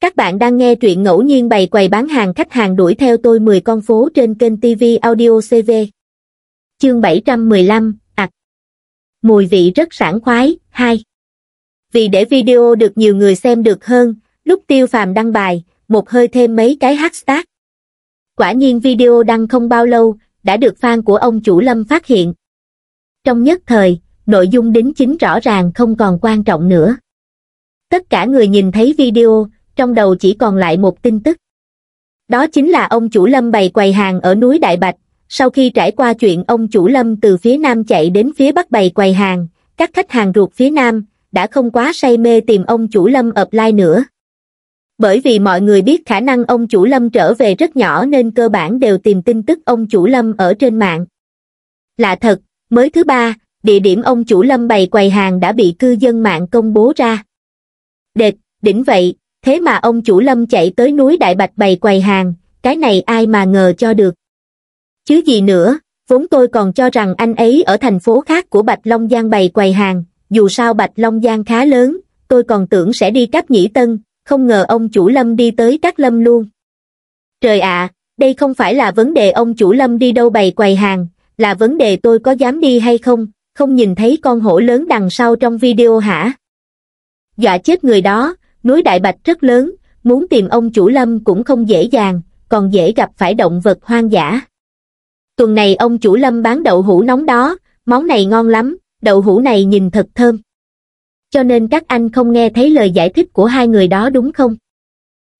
Các bạn đang nghe truyện ngẫu nhiên bày quầy bán hàng khách hàng đuổi theo tôi 10 con phố trên kênh TV Audio CV. Chương 715, ạc. À, mùi vị rất sảng khoái, 2. Vì để video được nhiều người xem được hơn, lúc tiêu phàm đăng bài, một hơi thêm mấy cái hashtag. Quả nhiên video đăng không bao lâu, đã được fan của ông chủ Lâm phát hiện. Trong nhất thời, nội dung đính chính rõ ràng không còn quan trọng nữa. Tất cả người nhìn thấy video, trong đầu chỉ còn lại một tin tức đó chính là ông chủ lâm bày quầy hàng ở núi đại bạch sau khi trải qua chuyện ông chủ lâm từ phía nam chạy đến phía bắc bày quầy hàng các khách hàng ruột phía nam đã không quá say mê tìm ông chủ lâm ập lai nữa bởi vì mọi người biết khả năng ông chủ lâm trở về rất nhỏ nên cơ bản đều tìm tin tức ông chủ lâm ở trên mạng lạ thật mới thứ ba địa điểm ông chủ lâm bày quầy hàng đã bị cư dân mạng công bố ra đệt đỉnh vậy thế mà ông chủ lâm chạy tới núi đại bạch bày quầy hàng cái này ai mà ngờ cho được chứ gì nữa vốn tôi còn cho rằng anh ấy ở thành phố khác của bạch long giang bày quầy hàng dù sao bạch long giang khá lớn tôi còn tưởng sẽ đi cáp nhĩ tân không ngờ ông chủ lâm đi tới các lâm luôn trời ạ à, đây không phải là vấn đề ông chủ lâm đi đâu bày quầy hàng là vấn đề tôi có dám đi hay không không nhìn thấy con hổ lớn đằng sau trong video hả dọa chết người đó núi Đại Bạch rất lớn, muốn tìm ông chủ lâm cũng không dễ dàng, còn dễ gặp phải động vật hoang dã. Tuần này ông chủ lâm bán đậu hũ nóng đó, món này ngon lắm, đậu hũ này nhìn thật thơm. Cho nên các anh không nghe thấy lời giải thích của hai người đó đúng không?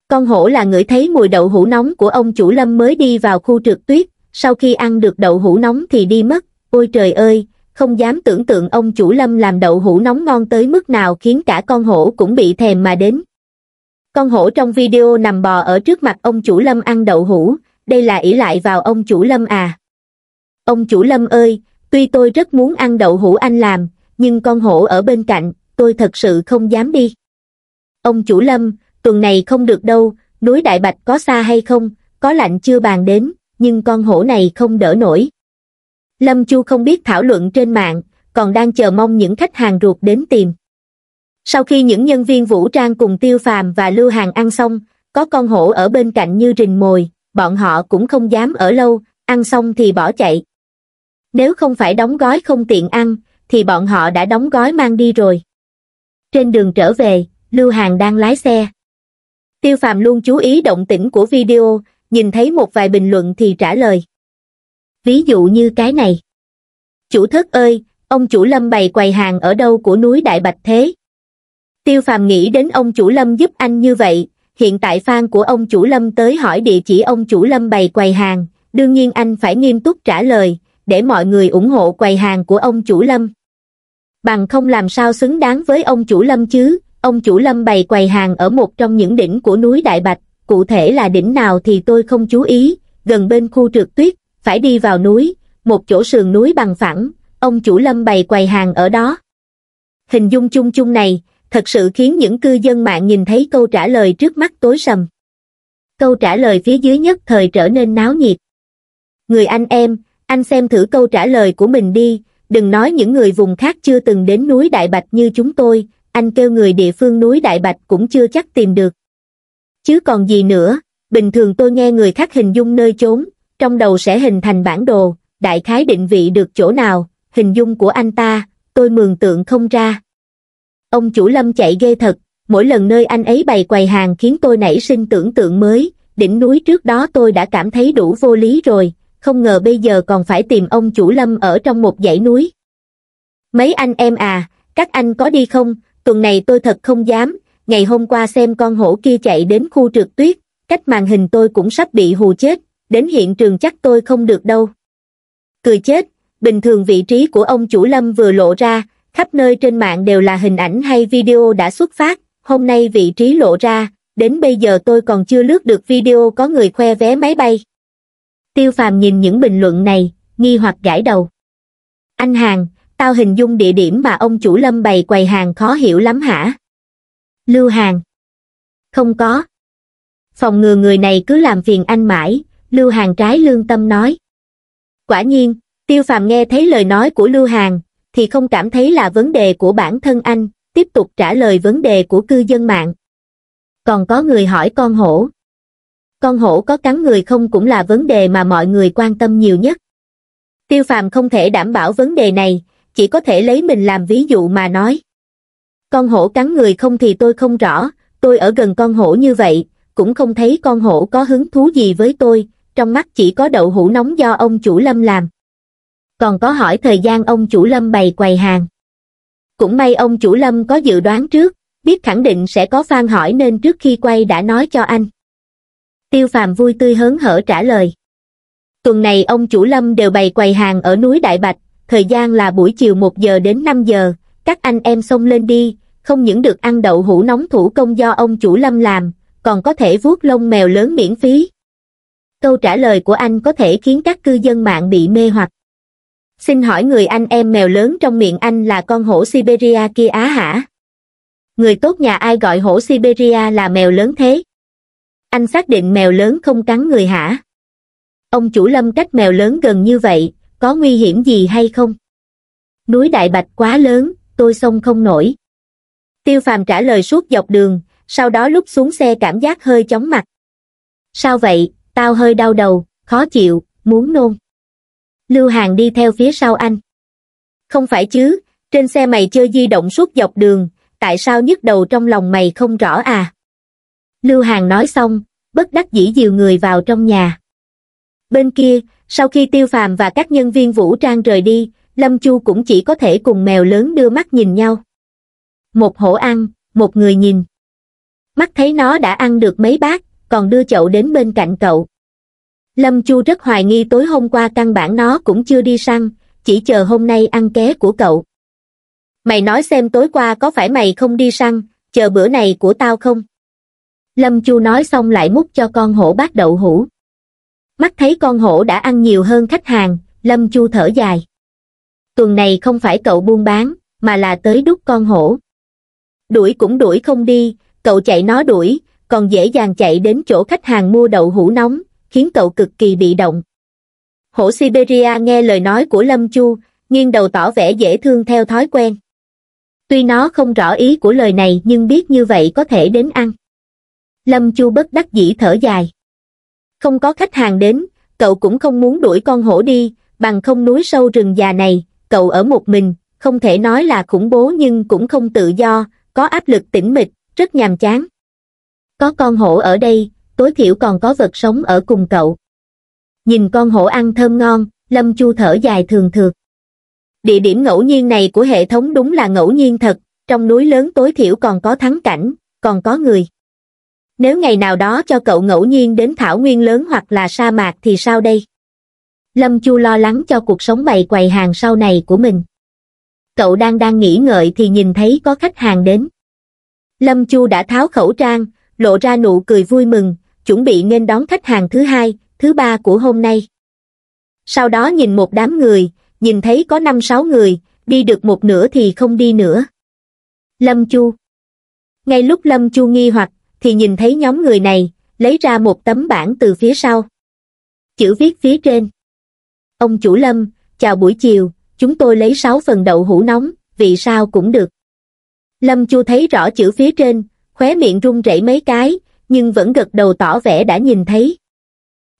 Con hổ là ngửi thấy mùi đậu hũ nóng của ông chủ lâm mới đi vào khu trượt tuyết, sau khi ăn được đậu hũ nóng thì đi mất, ôi trời ơi, không dám tưởng tượng ông chủ lâm làm đậu hũ nóng ngon tới mức nào khiến cả con hổ cũng bị thèm mà đến. Con hổ trong video nằm bò ở trước mặt ông chủ lâm ăn đậu hũ, đây là ỷ lại vào ông chủ lâm à. Ông chủ lâm ơi, tuy tôi rất muốn ăn đậu hũ anh làm, nhưng con hổ ở bên cạnh, tôi thật sự không dám đi. Ông chủ lâm, tuần này không được đâu, núi Đại Bạch có xa hay không, có lạnh chưa bàn đến, nhưng con hổ này không đỡ nổi lâm chu không biết thảo luận trên mạng còn đang chờ mong những khách hàng ruột đến tìm sau khi những nhân viên vũ trang cùng tiêu phàm và lưu hàng ăn xong có con hổ ở bên cạnh như rình mồi bọn họ cũng không dám ở lâu ăn xong thì bỏ chạy nếu không phải đóng gói không tiện ăn thì bọn họ đã đóng gói mang đi rồi trên đường trở về lưu hàng đang lái xe tiêu phàm luôn chú ý động tĩnh của video nhìn thấy một vài bình luận thì trả lời ví dụ như cái này. Chủ thất ơi, ông chủ lâm bày quầy hàng ở đâu của núi Đại Bạch thế? Tiêu phàm nghĩ đến ông chủ lâm giúp anh như vậy, hiện tại fan của ông chủ lâm tới hỏi địa chỉ ông chủ lâm bày quầy hàng, đương nhiên anh phải nghiêm túc trả lời, để mọi người ủng hộ quầy hàng của ông chủ lâm. Bằng không làm sao xứng đáng với ông chủ lâm chứ, ông chủ lâm bày quầy hàng ở một trong những đỉnh của núi Đại Bạch, cụ thể là đỉnh nào thì tôi không chú ý, gần bên khu trượt tuyết, phải đi vào núi, một chỗ sườn núi bằng phẳng, ông chủ lâm bày quầy hàng ở đó. Hình dung chung chung này, thật sự khiến những cư dân mạng nhìn thấy câu trả lời trước mắt tối sầm. Câu trả lời phía dưới nhất thời trở nên náo nhiệt. Người anh em, anh xem thử câu trả lời của mình đi, đừng nói những người vùng khác chưa từng đến núi Đại Bạch như chúng tôi, anh kêu người địa phương núi Đại Bạch cũng chưa chắc tìm được. Chứ còn gì nữa, bình thường tôi nghe người khác hình dung nơi chốn, trong đầu sẽ hình thành bản đồ, đại khái định vị được chỗ nào, hình dung của anh ta, tôi mường tượng không ra. Ông chủ lâm chạy ghê thật, mỗi lần nơi anh ấy bày quầy hàng khiến tôi nảy sinh tưởng tượng mới, đỉnh núi trước đó tôi đã cảm thấy đủ vô lý rồi, không ngờ bây giờ còn phải tìm ông chủ lâm ở trong một dãy núi. Mấy anh em à, các anh có đi không, tuần này tôi thật không dám, ngày hôm qua xem con hổ kia chạy đến khu trượt tuyết, cách màn hình tôi cũng sắp bị hù chết, đến hiện trường chắc tôi không được đâu cười chết bình thường vị trí của ông chủ lâm vừa lộ ra khắp nơi trên mạng đều là hình ảnh hay video đã xuất phát hôm nay vị trí lộ ra đến bây giờ tôi còn chưa lướt được video có người khoe vé máy bay tiêu phàm nhìn những bình luận này nghi hoặc gãi đầu anh hàng tao hình dung địa điểm mà ông chủ lâm bày quầy hàng khó hiểu lắm hả lưu hàng không có phòng ngừa người này cứ làm phiền anh mãi Lưu Hàng trái lương tâm nói. Quả nhiên, Tiêu Phàm nghe thấy lời nói của Lưu Hàng, thì không cảm thấy là vấn đề của bản thân anh, tiếp tục trả lời vấn đề của cư dân mạng. Còn có người hỏi con hổ. Con hổ có cắn người không cũng là vấn đề mà mọi người quan tâm nhiều nhất. Tiêu Phàm không thể đảm bảo vấn đề này, chỉ có thể lấy mình làm ví dụ mà nói. Con hổ cắn người không thì tôi không rõ, tôi ở gần con hổ như vậy, cũng không thấy con hổ có hứng thú gì với tôi, trong mắt chỉ có đậu hũ nóng do ông chủ lâm làm. Còn có hỏi thời gian ông chủ lâm bày quầy hàng. Cũng may ông chủ lâm có dự đoán trước, biết khẳng định sẽ có phan hỏi nên trước khi quay đã nói cho anh. Tiêu phàm vui tươi hớn hở trả lời. Tuần này ông chủ lâm đều bày quầy hàng ở núi Đại Bạch, thời gian là buổi chiều 1 giờ đến 5 giờ, các anh em xông lên đi, không những được ăn đậu hũ nóng thủ công do ông chủ lâm làm, còn có thể vuốt lông mèo lớn miễn phí câu trả lời của anh có thể khiến các cư dân mạng bị mê hoặc. Xin hỏi người anh em mèo lớn trong miệng anh là con hổ Siberia kia á hả? Người tốt nhà ai gọi hổ Siberia là mèo lớn thế? Anh xác định mèo lớn không cắn người hả? Ông chủ lâm cách mèo lớn gần như vậy, có nguy hiểm gì hay không? Núi Đại Bạch quá lớn, tôi xông không nổi. Tiêu Phàm trả lời suốt dọc đường, sau đó lúc xuống xe cảm giác hơi chóng mặt. Sao vậy, tao hơi đau đầu, khó chịu, muốn nôn. Lưu Hàng đi theo phía sau anh. Không phải chứ, trên xe mày chơi di động suốt dọc đường, tại sao nhức đầu trong lòng mày không rõ à? Lưu Hàng nói xong, bất đắc dĩ dìu người vào trong nhà. Bên kia, sau khi Tiêu Phàm và các nhân viên vũ trang rời đi, Lâm Chu cũng chỉ có thể cùng mèo lớn đưa mắt nhìn nhau. Một hổ ăn, một người nhìn. Mắt thấy nó đã ăn được mấy bát, còn đưa chậu đến bên cạnh cậu lâm chu rất hoài nghi tối hôm qua căn bản nó cũng chưa đi săn chỉ chờ hôm nay ăn ké của cậu mày nói xem tối qua có phải mày không đi săn chờ bữa này của tao không lâm chu nói xong lại múc cho con hổ bát đậu hũ mắt thấy con hổ đã ăn nhiều hơn khách hàng lâm chu thở dài tuần này không phải cậu buôn bán mà là tới đút con hổ đuổi cũng đuổi không đi cậu chạy nó đuổi còn dễ dàng chạy đến chỗ khách hàng mua đậu hũ nóng, khiến cậu cực kỳ bị động. Hổ Siberia nghe lời nói của Lâm Chu, nghiêng đầu tỏ vẻ dễ thương theo thói quen. Tuy nó không rõ ý của lời này nhưng biết như vậy có thể đến ăn. Lâm Chu bất đắc dĩ thở dài. Không có khách hàng đến, cậu cũng không muốn đuổi con hổ đi, bằng không núi sâu rừng già này, cậu ở một mình, không thể nói là khủng bố nhưng cũng không tự do, có áp lực tĩnh mịch, rất nhàm chán có con hổ ở đây tối thiểu còn có vật sống ở cùng cậu nhìn con hổ ăn thơm ngon lâm chu thở dài thường thường địa điểm ngẫu nhiên này của hệ thống đúng là ngẫu nhiên thật trong núi lớn tối thiểu còn có thắng cảnh còn có người nếu ngày nào đó cho cậu ngẫu nhiên đến thảo nguyên lớn hoặc là sa mạc thì sao đây lâm chu lo lắng cho cuộc sống bày quầy hàng sau này của mình cậu đang đang nghĩ ngợi thì nhìn thấy có khách hàng đến lâm chu đã tháo khẩu trang lộ ra nụ cười vui mừng chuẩn bị nên đón khách hàng thứ hai thứ ba của hôm nay sau đó nhìn một đám người nhìn thấy có năm sáu người đi được một nửa thì không đi nữa lâm chu ngay lúc lâm chu nghi hoặc thì nhìn thấy nhóm người này lấy ra một tấm bảng từ phía sau chữ viết phía trên ông chủ lâm chào buổi chiều chúng tôi lấy sáu phần đậu hũ nóng vị sao cũng được lâm chu thấy rõ chữ phía trên khóe miệng run rẩy mấy cái, nhưng vẫn gật đầu tỏ vẻ đã nhìn thấy.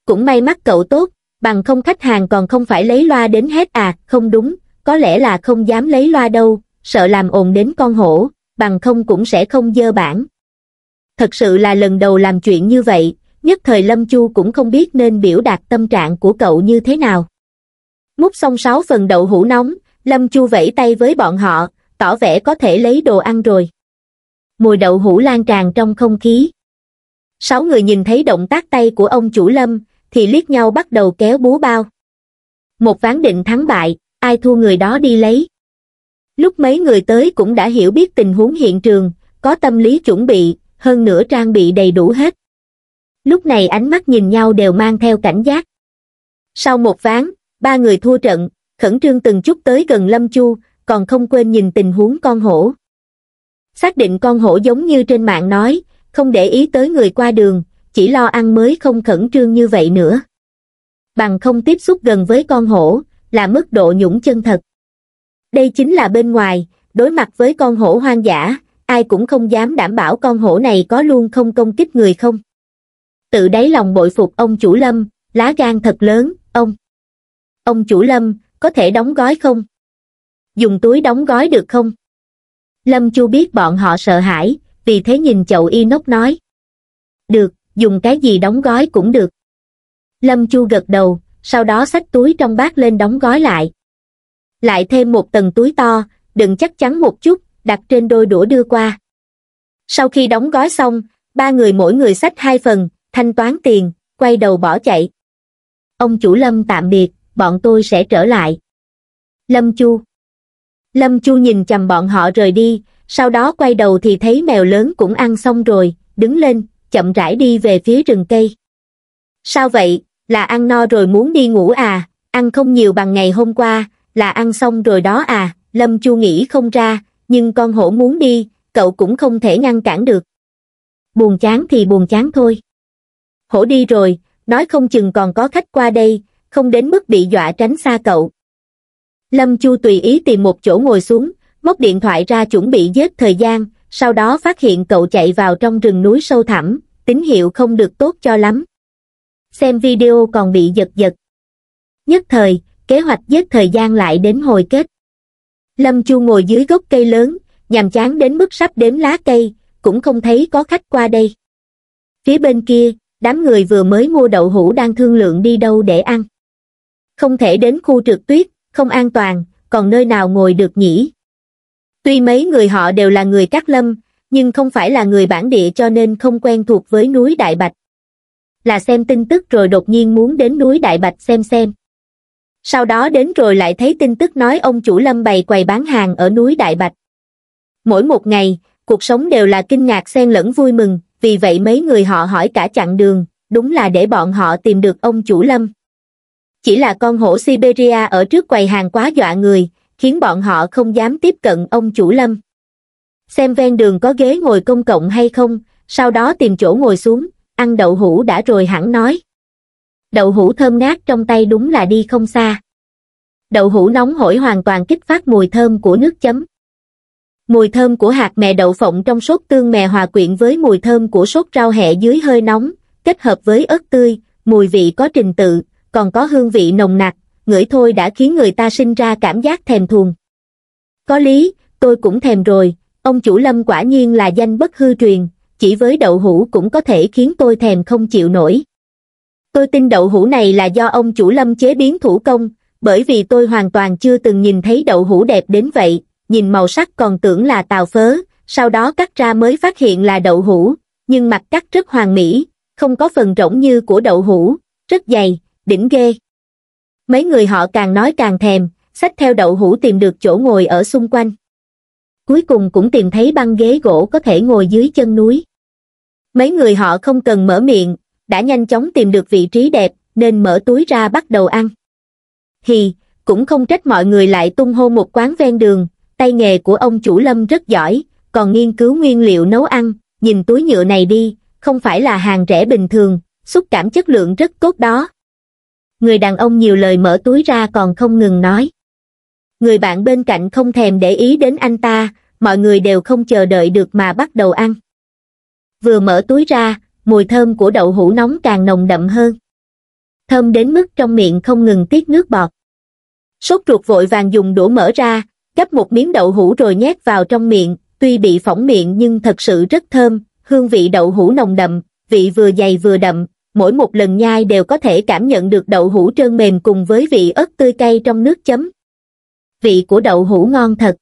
Cũng may mắt cậu tốt, bằng không khách hàng còn không phải lấy loa đến hết à, không đúng, có lẽ là không dám lấy loa đâu, sợ làm ồn đến con hổ, bằng không cũng sẽ không dơ bản. Thật sự là lần đầu làm chuyện như vậy, nhất thời Lâm Chu cũng không biết nên biểu đạt tâm trạng của cậu như thế nào. Múc xong sáu phần đậu hũ nóng, Lâm Chu vẫy tay với bọn họ, tỏ vẻ có thể lấy đồ ăn rồi mùi đậu hũ lan tràn trong không khí. Sáu người nhìn thấy động tác tay của ông chủ lâm, thì liếc nhau bắt đầu kéo búa bao. Một ván định thắng bại, ai thua người đó đi lấy. Lúc mấy người tới cũng đã hiểu biết tình huống hiện trường, có tâm lý chuẩn bị, hơn nữa trang bị đầy đủ hết. Lúc này ánh mắt nhìn nhau đều mang theo cảnh giác. Sau một ván, ba người thua trận, khẩn trương từng chút tới gần Lâm Chu, còn không quên nhìn tình huống con hổ xác định con hổ giống như trên mạng nói, không để ý tới người qua đường, chỉ lo ăn mới không khẩn trương như vậy nữa. Bằng không tiếp xúc gần với con hổ, là mức độ nhũng chân thật. Đây chính là bên ngoài, đối mặt với con hổ hoang dã, ai cũng không dám đảm bảo con hổ này có luôn không công kích người không. Tự đáy lòng bội phục ông chủ lâm, lá gan thật lớn, ông. Ông chủ lâm, có thể đóng gói không? Dùng túi đóng gói được không? Lâm Chu biết bọn họ sợ hãi, vì thế nhìn chậu y inox nói. Được, dùng cái gì đóng gói cũng được. Lâm Chu gật đầu, sau đó xách túi trong bát lên đóng gói lại. Lại thêm một tầng túi to, đừng chắc chắn một chút, đặt trên đôi đũa đưa qua. Sau khi đóng gói xong, ba người mỗi người xách hai phần, thanh toán tiền, quay đầu bỏ chạy. Ông chủ Lâm tạm biệt, bọn tôi sẽ trở lại. Lâm Chu Lâm Chu nhìn chầm bọn họ rời đi, sau đó quay đầu thì thấy mèo lớn cũng ăn xong rồi, đứng lên, chậm rãi đi về phía rừng cây. Sao vậy, là ăn no rồi muốn đi ngủ à, ăn không nhiều bằng ngày hôm qua, là ăn xong rồi đó à, Lâm Chu nghĩ không ra, nhưng con hổ muốn đi, cậu cũng không thể ngăn cản được. Buồn chán thì buồn chán thôi. Hổ đi rồi, nói không chừng còn có khách qua đây, không đến mức bị dọa tránh xa cậu lâm chu tùy ý tìm một chỗ ngồi xuống móc điện thoại ra chuẩn bị giết thời gian sau đó phát hiện cậu chạy vào trong rừng núi sâu thẳm tín hiệu không được tốt cho lắm xem video còn bị giật giật nhất thời kế hoạch giết thời gian lại đến hồi kết lâm chu ngồi dưới gốc cây lớn nhàm chán đến mức sắp đếm lá cây cũng không thấy có khách qua đây phía bên kia đám người vừa mới mua đậu hũ đang thương lượng đi đâu để ăn không thể đến khu trượt tuyết không an toàn, còn nơi nào ngồi được nhỉ? Tuy mấy người họ đều là người Cát Lâm, nhưng không phải là người bản địa cho nên không quen thuộc với núi Đại Bạch. Là xem tin tức rồi đột nhiên muốn đến núi Đại Bạch xem xem. Sau đó đến rồi lại thấy tin tức nói ông chủ Lâm bày quầy bán hàng ở núi Đại Bạch. Mỗi một ngày, cuộc sống đều là kinh ngạc xen lẫn vui mừng, vì vậy mấy người họ hỏi cả chặng đường, đúng là để bọn họ tìm được ông chủ Lâm chỉ là con hổ siberia ở trước quầy hàng quá dọa người khiến bọn họ không dám tiếp cận ông chủ lâm xem ven đường có ghế ngồi công cộng hay không sau đó tìm chỗ ngồi xuống ăn đậu hũ đã rồi hẳn nói đậu hũ thơm ngát trong tay đúng là đi không xa đậu hũ nóng hổi hoàn toàn kích phát mùi thơm của nước chấm mùi thơm của hạt mè đậu phộng trong sốt tương mè hòa quyện với mùi thơm của sốt rau hẹ dưới hơi nóng kết hợp với ớt tươi mùi vị có trình tự còn có hương vị nồng nặc, ngửi thôi đã khiến người ta sinh ra cảm giác thèm thuồng. Có lý, tôi cũng thèm rồi, ông chủ lâm quả nhiên là danh bất hư truyền, chỉ với đậu hũ cũng có thể khiến tôi thèm không chịu nổi. Tôi tin đậu hũ này là do ông chủ lâm chế biến thủ công, bởi vì tôi hoàn toàn chưa từng nhìn thấy đậu hũ đẹp đến vậy, nhìn màu sắc còn tưởng là tàu phớ, sau đó cắt ra mới phát hiện là đậu hũ, nhưng mặt cắt rất hoàn mỹ, không có phần rỗng như của đậu hũ, rất dày, đỉnh ghê. Mấy người họ càng nói càng thèm, xách theo đậu hũ tìm được chỗ ngồi ở xung quanh. Cuối cùng cũng tìm thấy băng ghế gỗ có thể ngồi dưới chân núi. Mấy người họ không cần mở miệng, đã nhanh chóng tìm được vị trí đẹp, nên mở túi ra bắt đầu ăn. Hì, cũng không trách mọi người lại tung hô một quán ven đường, tay nghề của ông chủ lâm rất giỏi, còn nghiên cứu nguyên liệu nấu ăn, nhìn túi nhựa này đi, không phải là hàng rẻ bình thường, xúc cảm chất lượng rất tốt đó người đàn ông nhiều lời mở túi ra còn không ngừng nói. Người bạn bên cạnh không thèm để ý đến anh ta, mọi người đều không chờ đợi được mà bắt đầu ăn. Vừa mở túi ra, mùi thơm của đậu hũ nóng càng nồng đậm hơn. Thơm đến mức trong miệng không ngừng tiết nước bọt. Sốt ruột vội vàng dùng đũa mở ra, gắp một miếng đậu hũ rồi nhét vào trong miệng, tuy bị phỏng miệng nhưng thật sự rất thơm, hương vị đậu hũ nồng đậm, vị vừa dày vừa đậm, mỗi một lần nhai đều có thể cảm nhận được đậu hũ trơn mềm cùng với vị ớt tươi cay trong nước chấm. Vị của đậu hũ ngon thật.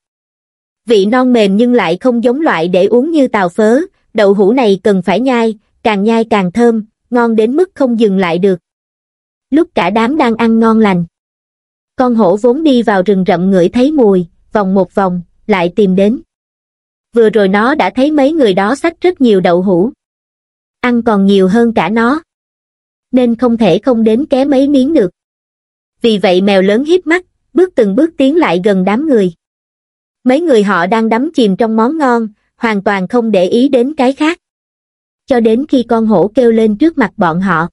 Vị non mềm nhưng lại không giống loại để uống như tàu phớ, đậu hũ này cần phải nhai, càng nhai càng thơm, ngon đến mức không dừng lại được. Lúc cả đám đang ăn ngon lành, con hổ vốn đi vào rừng rậm ngửi thấy mùi, vòng một vòng, lại tìm đến. Vừa rồi nó đã thấy mấy người đó xách rất nhiều đậu hũ. Ăn còn nhiều hơn cả nó nên không thể không đến ké mấy miếng được. Vì vậy mèo lớn hiếp mắt, bước từng bước tiến lại gần đám người. Mấy người họ đang đắm chìm trong món ngon, hoàn toàn không để ý đến cái khác. Cho đến khi con hổ kêu lên trước mặt bọn họ.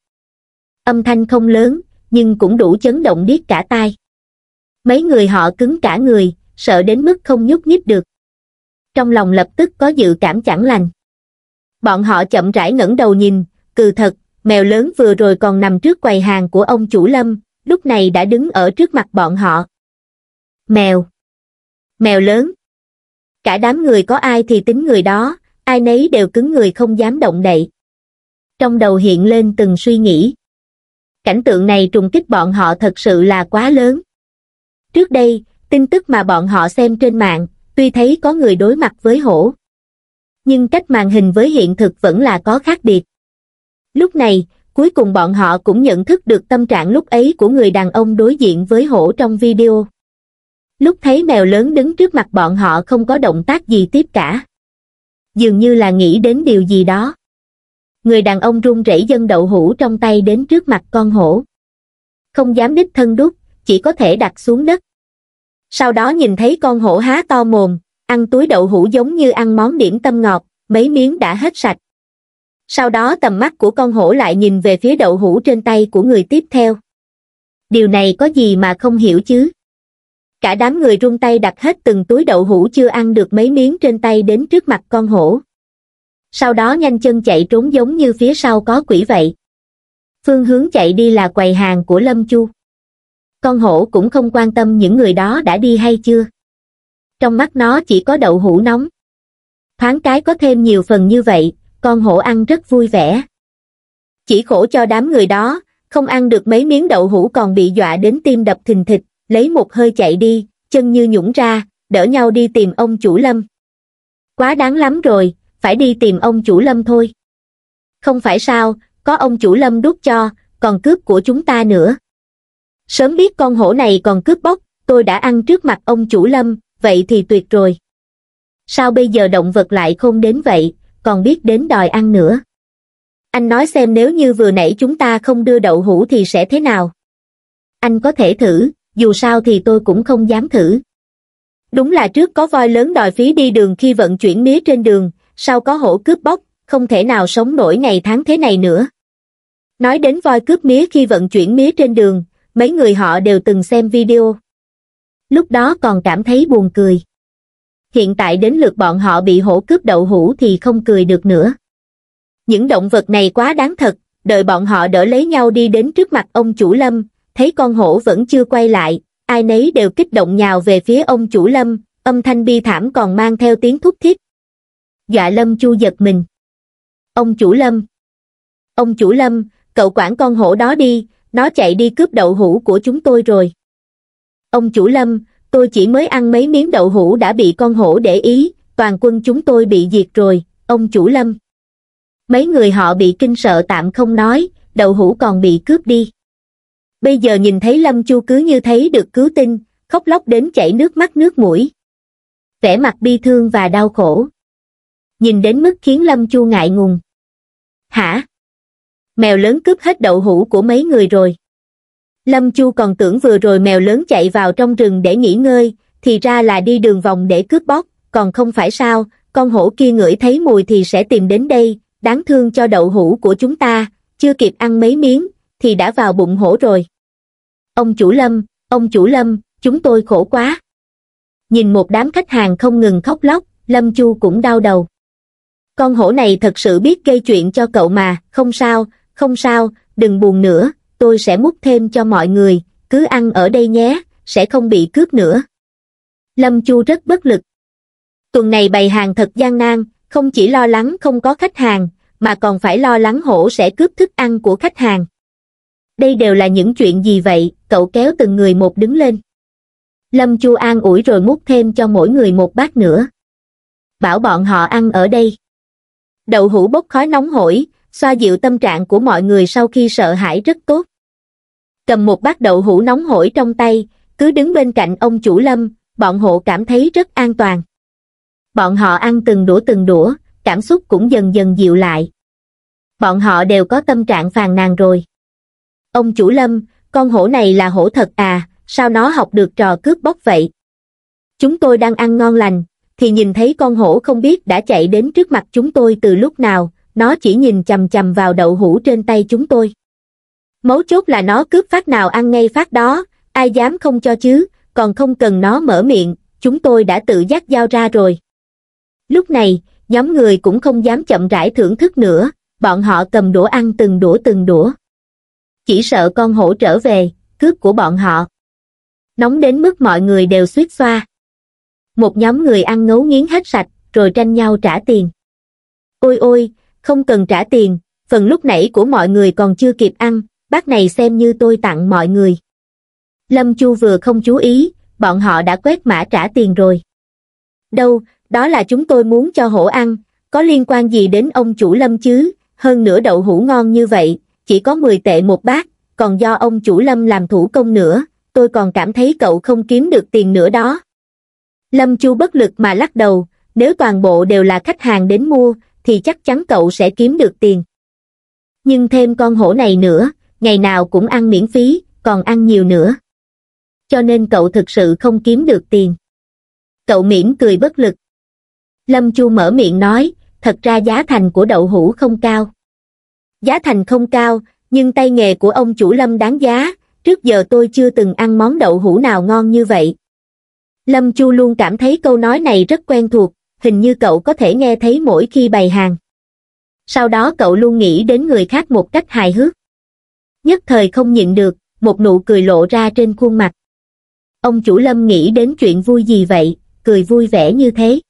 Âm thanh không lớn, nhưng cũng đủ chấn động điếc cả tai. Mấy người họ cứng cả người, sợ đến mức không nhúc nhích được. Trong lòng lập tức có dự cảm chẳng lành. Bọn họ chậm rãi ngẩng đầu nhìn, cừ thật, mèo lớn vừa rồi còn nằm trước quầy hàng của ông chủ lâm, lúc này đã đứng ở trước mặt bọn họ. Mèo. Mèo lớn. Cả đám người có ai thì tính người đó, ai nấy đều cứng người không dám động đậy. Trong đầu hiện lên từng suy nghĩ. Cảnh tượng này trùng kích bọn họ thật sự là quá lớn. Trước đây, tin tức mà bọn họ xem trên mạng, tuy thấy có người đối mặt với hổ. Nhưng cách màn hình với hiện thực vẫn là có khác biệt. Lúc này, cuối cùng bọn họ cũng nhận thức được tâm trạng lúc ấy của người đàn ông đối diện với hổ trong video. Lúc thấy mèo lớn đứng trước mặt bọn họ không có động tác gì tiếp cả. Dường như là nghĩ đến điều gì đó. Người đàn ông run rẩy dân đậu hũ trong tay đến trước mặt con hổ. Không dám đích thân đút, chỉ có thể đặt xuống đất. Sau đó nhìn thấy con hổ há to mồm, ăn túi đậu hũ giống như ăn món điểm tâm ngọt, mấy miếng đã hết sạch, sau đó tầm mắt của con hổ lại nhìn về phía đậu hũ trên tay của người tiếp theo điều này có gì mà không hiểu chứ cả đám người rung tay đặt hết từng túi đậu hũ chưa ăn được mấy miếng trên tay đến trước mặt con hổ sau đó nhanh chân chạy trốn giống như phía sau có quỷ vậy phương hướng chạy đi là quầy hàng của lâm chu con hổ cũng không quan tâm những người đó đã đi hay chưa trong mắt nó chỉ có đậu hũ nóng thoáng cái có thêm nhiều phần như vậy con hổ ăn rất vui vẻ. Chỉ khổ cho đám người đó, không ăn được mấy miếng đậu hũ còn bị dọa đến tim đập thình thịch, lấy một hơi chạy đi, chân như nhũng ra, đỡ nhau đi tìm ông chủ lâm. Quá đáng lắm rồi, phải đi tìm ông chủ lâm thôi. Không phải sao, có ông chủ lâm đút cho, còn cướp của chúng ta nữa. Sớm biết con hổ này còn cướp bóc, tôi đã ăn trước mặt ông chủ lâm, vậy thì tuyệt rồi. Sao bây giờ động vật lại không đến vậy, còn biết đến đòi ăn nữa. Anh nói xem nếu như vừa nãy chúng ta không đưa đậu hũ thì sẽ thế nào? Anh có thể thử, dù sao thì tôi cũng không dám thử. Đúng là trước có voi lớn đòi phí đi đường khi vận chuyển mía trên đường, sau có hổ cướp bóc, không thể nào sống nổi ngày tháng thế này nữa. Nói đến voi cướp mía khi vận chuyển mía trên đường, mấy người họ đều từng xem video. Lúc đó còn cảm thấy buồn cười hiện tại đến lượt bọn họ bị hổ cướp đậu hũ thì không cười được nữa. Những động vật này quá đáng thật, đợi bọn họ đỡ lấy nhau đi đến trước mặt ông chủ lâm, thấy con hổ vẫn chưa quay lại, ai nấy đều kích động nhào về phía ông chủ lâm, âm thanh bi thảm còn mang theo tiếng thúc thiết. Dọa lâm chu giật mình. Ông chủ lâm. Ông chủ lâm, cậu quản con hổ đó đi, nó chạy đi cướp đậu hũ của chúng tôi rồi. Ông chủ lâm, tôi chỉ mới ăn mấy miếng đậu hũ đã bị con hổ để ý, toàn quân chúng tôi bị diệt rồi, ông chủ lâm. Mấy người họ bị kinh sợ tạm không nói, đậu hũ còn bị cướp đi. Bây giờ nhìn thấy lâm chu cứ như thấy được cứu tinh, khóc lóc đến chảy nước mắt nước mũi. Vẻ mặt bi thương và đau khổ. Nhìn đến mức khiến lâm chu ngại ngùng. Hả? Mèo lớn cướp hết đậu hũ của mấy người rồi lâm chu còn tưởng vừa rồi mèo lớn chạy vào trong rừng để nghỉ ngơi thì ra là đi đường vòng để cướp bóc còn không phải sao con hổ kia ngửi thấy mùi thì sẽ tìm đến đây đáng thương cho đậu hũ của chúng ta chưa kịp ăn mấy miếng thì đã vào bụng hổ rồi ông chủ lâm ông chủ lâm chúng tôi khổ quá nhìn một đám khách hàng không ngừng khóc lóc lâm chu cũng đau đầu con hổ này thật sự biết gây chuyện cho cậu mà không sao không sao đừng buồn nữa tôi sẽ múc thêm cho mọi người, cứ ăn ở đây nhé, sẽ không bị cướp nữa. Lâm Chu rất bất lực. Tuần này bày hàng thật gian nan, không chỉ lo lắng không có khách hàng, mà còn phải lo lắng hổ sẽ cướp thức ăn của khách hàng. Đây đều là những chuyện gì vậy, cậu kéo từng người một đứng lên. Lâm Chu an ủi rồi múc thêm cho mỗi người một bát nữa. Bảo bọn họ ăn ở đây. Đậu hũ bốc khói nóng hổi, xoa dịu tâm trạng của mọi người sau khi sợ hãi rất tốt. Cầm một bát đậu hũ nóng hổi trong tay, cứ đứng bên cạnh ông chủ lâm, bọn hộ cảm thấy rất an toàn. Bọn họ ăn từng đũa từng đũa, cảm xúc cũng dần dần dịu lại. Bọn họ đều có tâm trạng phàn nàn rồi. Ông chủ lâm, con hổ này là hổ thật à, sao nó học được trò cướp bóc vậy? Chúng tôi đang ăn ngon lành, thì nhìn thấy con hổ không biết đã chạy đến trước mặt chúng tôi từ lúc nào, nó chỉ nhìn chầm chầm vào đậu hũ trên tay chúng tôi. Mấu chốt là nó cướp phát nào ăn ngay phát đó, ai dám không cho chứ, còn không cần nó mở miệng, chúng tôi đã tự giác dao ra rồi. Lúc này, nhóm người cũng không dám chậm rãi thưởng thức nữa, bọn họ cầm đũa ăn từng đũa từng đũa. Chỉ sợ con hổ trở về, cướp của bọn họ. Nóng đến mức mọi người đều suýt xoa. Một nhóm người ăn ngấu nghiến hết sạch, rồi tranh nhau trả tiền. Ôi ôi, không cần trả tiền, phần lúc nãy của mọi người còn chưa kịp ăn, bát này xem như tôi tặng mọi người. Lâm Chu vừa không chú ý, bọn họ đã quét mã trả tiền rồi. Đâu, đó là chúng tôi muốn cho hổ ăn, có liên quan gì đến ông chủ Lâm chứ, hơn nửa đậu hũ ngon như vậy, chỉ có 10 tệ một bát, còn do ông chủ Lâm làm thủ công nữa, tôi còn cảm thấy cậu không kiếm được tiền nữa đó. Lâm Chu bất lực mà lắc đầu, nếu toàn bộ đều là khách hàng đến mua, thì chắc chắn cậu sẽ kiếm được tiền. Nhưng thêm con hổ này nữa, ngày nào cũng ăn miễn phí, còn ăn nhiều nữa. Cho nên cậu thực sự không kiếm được tiền. Cậu mỉm cười bất lực. Lâm Chu mở miệng nói, thật ra giá thành của đậu hũ không cao. Giá thành không cao, nhưng tay nghề của ông chủ Lâm đáng giá, trước giờ tôi chưa từng ăn món đậu hũ nào ngon như vậy. Lâm Chu luôn cảm thấy câu nói này rất quen thuộc, hình như cậu có thể nghe thấy mỗi khi bày hàng. Sau đó cậu luôn nghĩ đến người khác một cách hài hước. Nhất thời không nhịn được, một nụ cười lộ ra trên khuôn mặt. Ông chủ Lâm nghĩ đến chuyện vui gì vậy, cười vui vẻ như thế.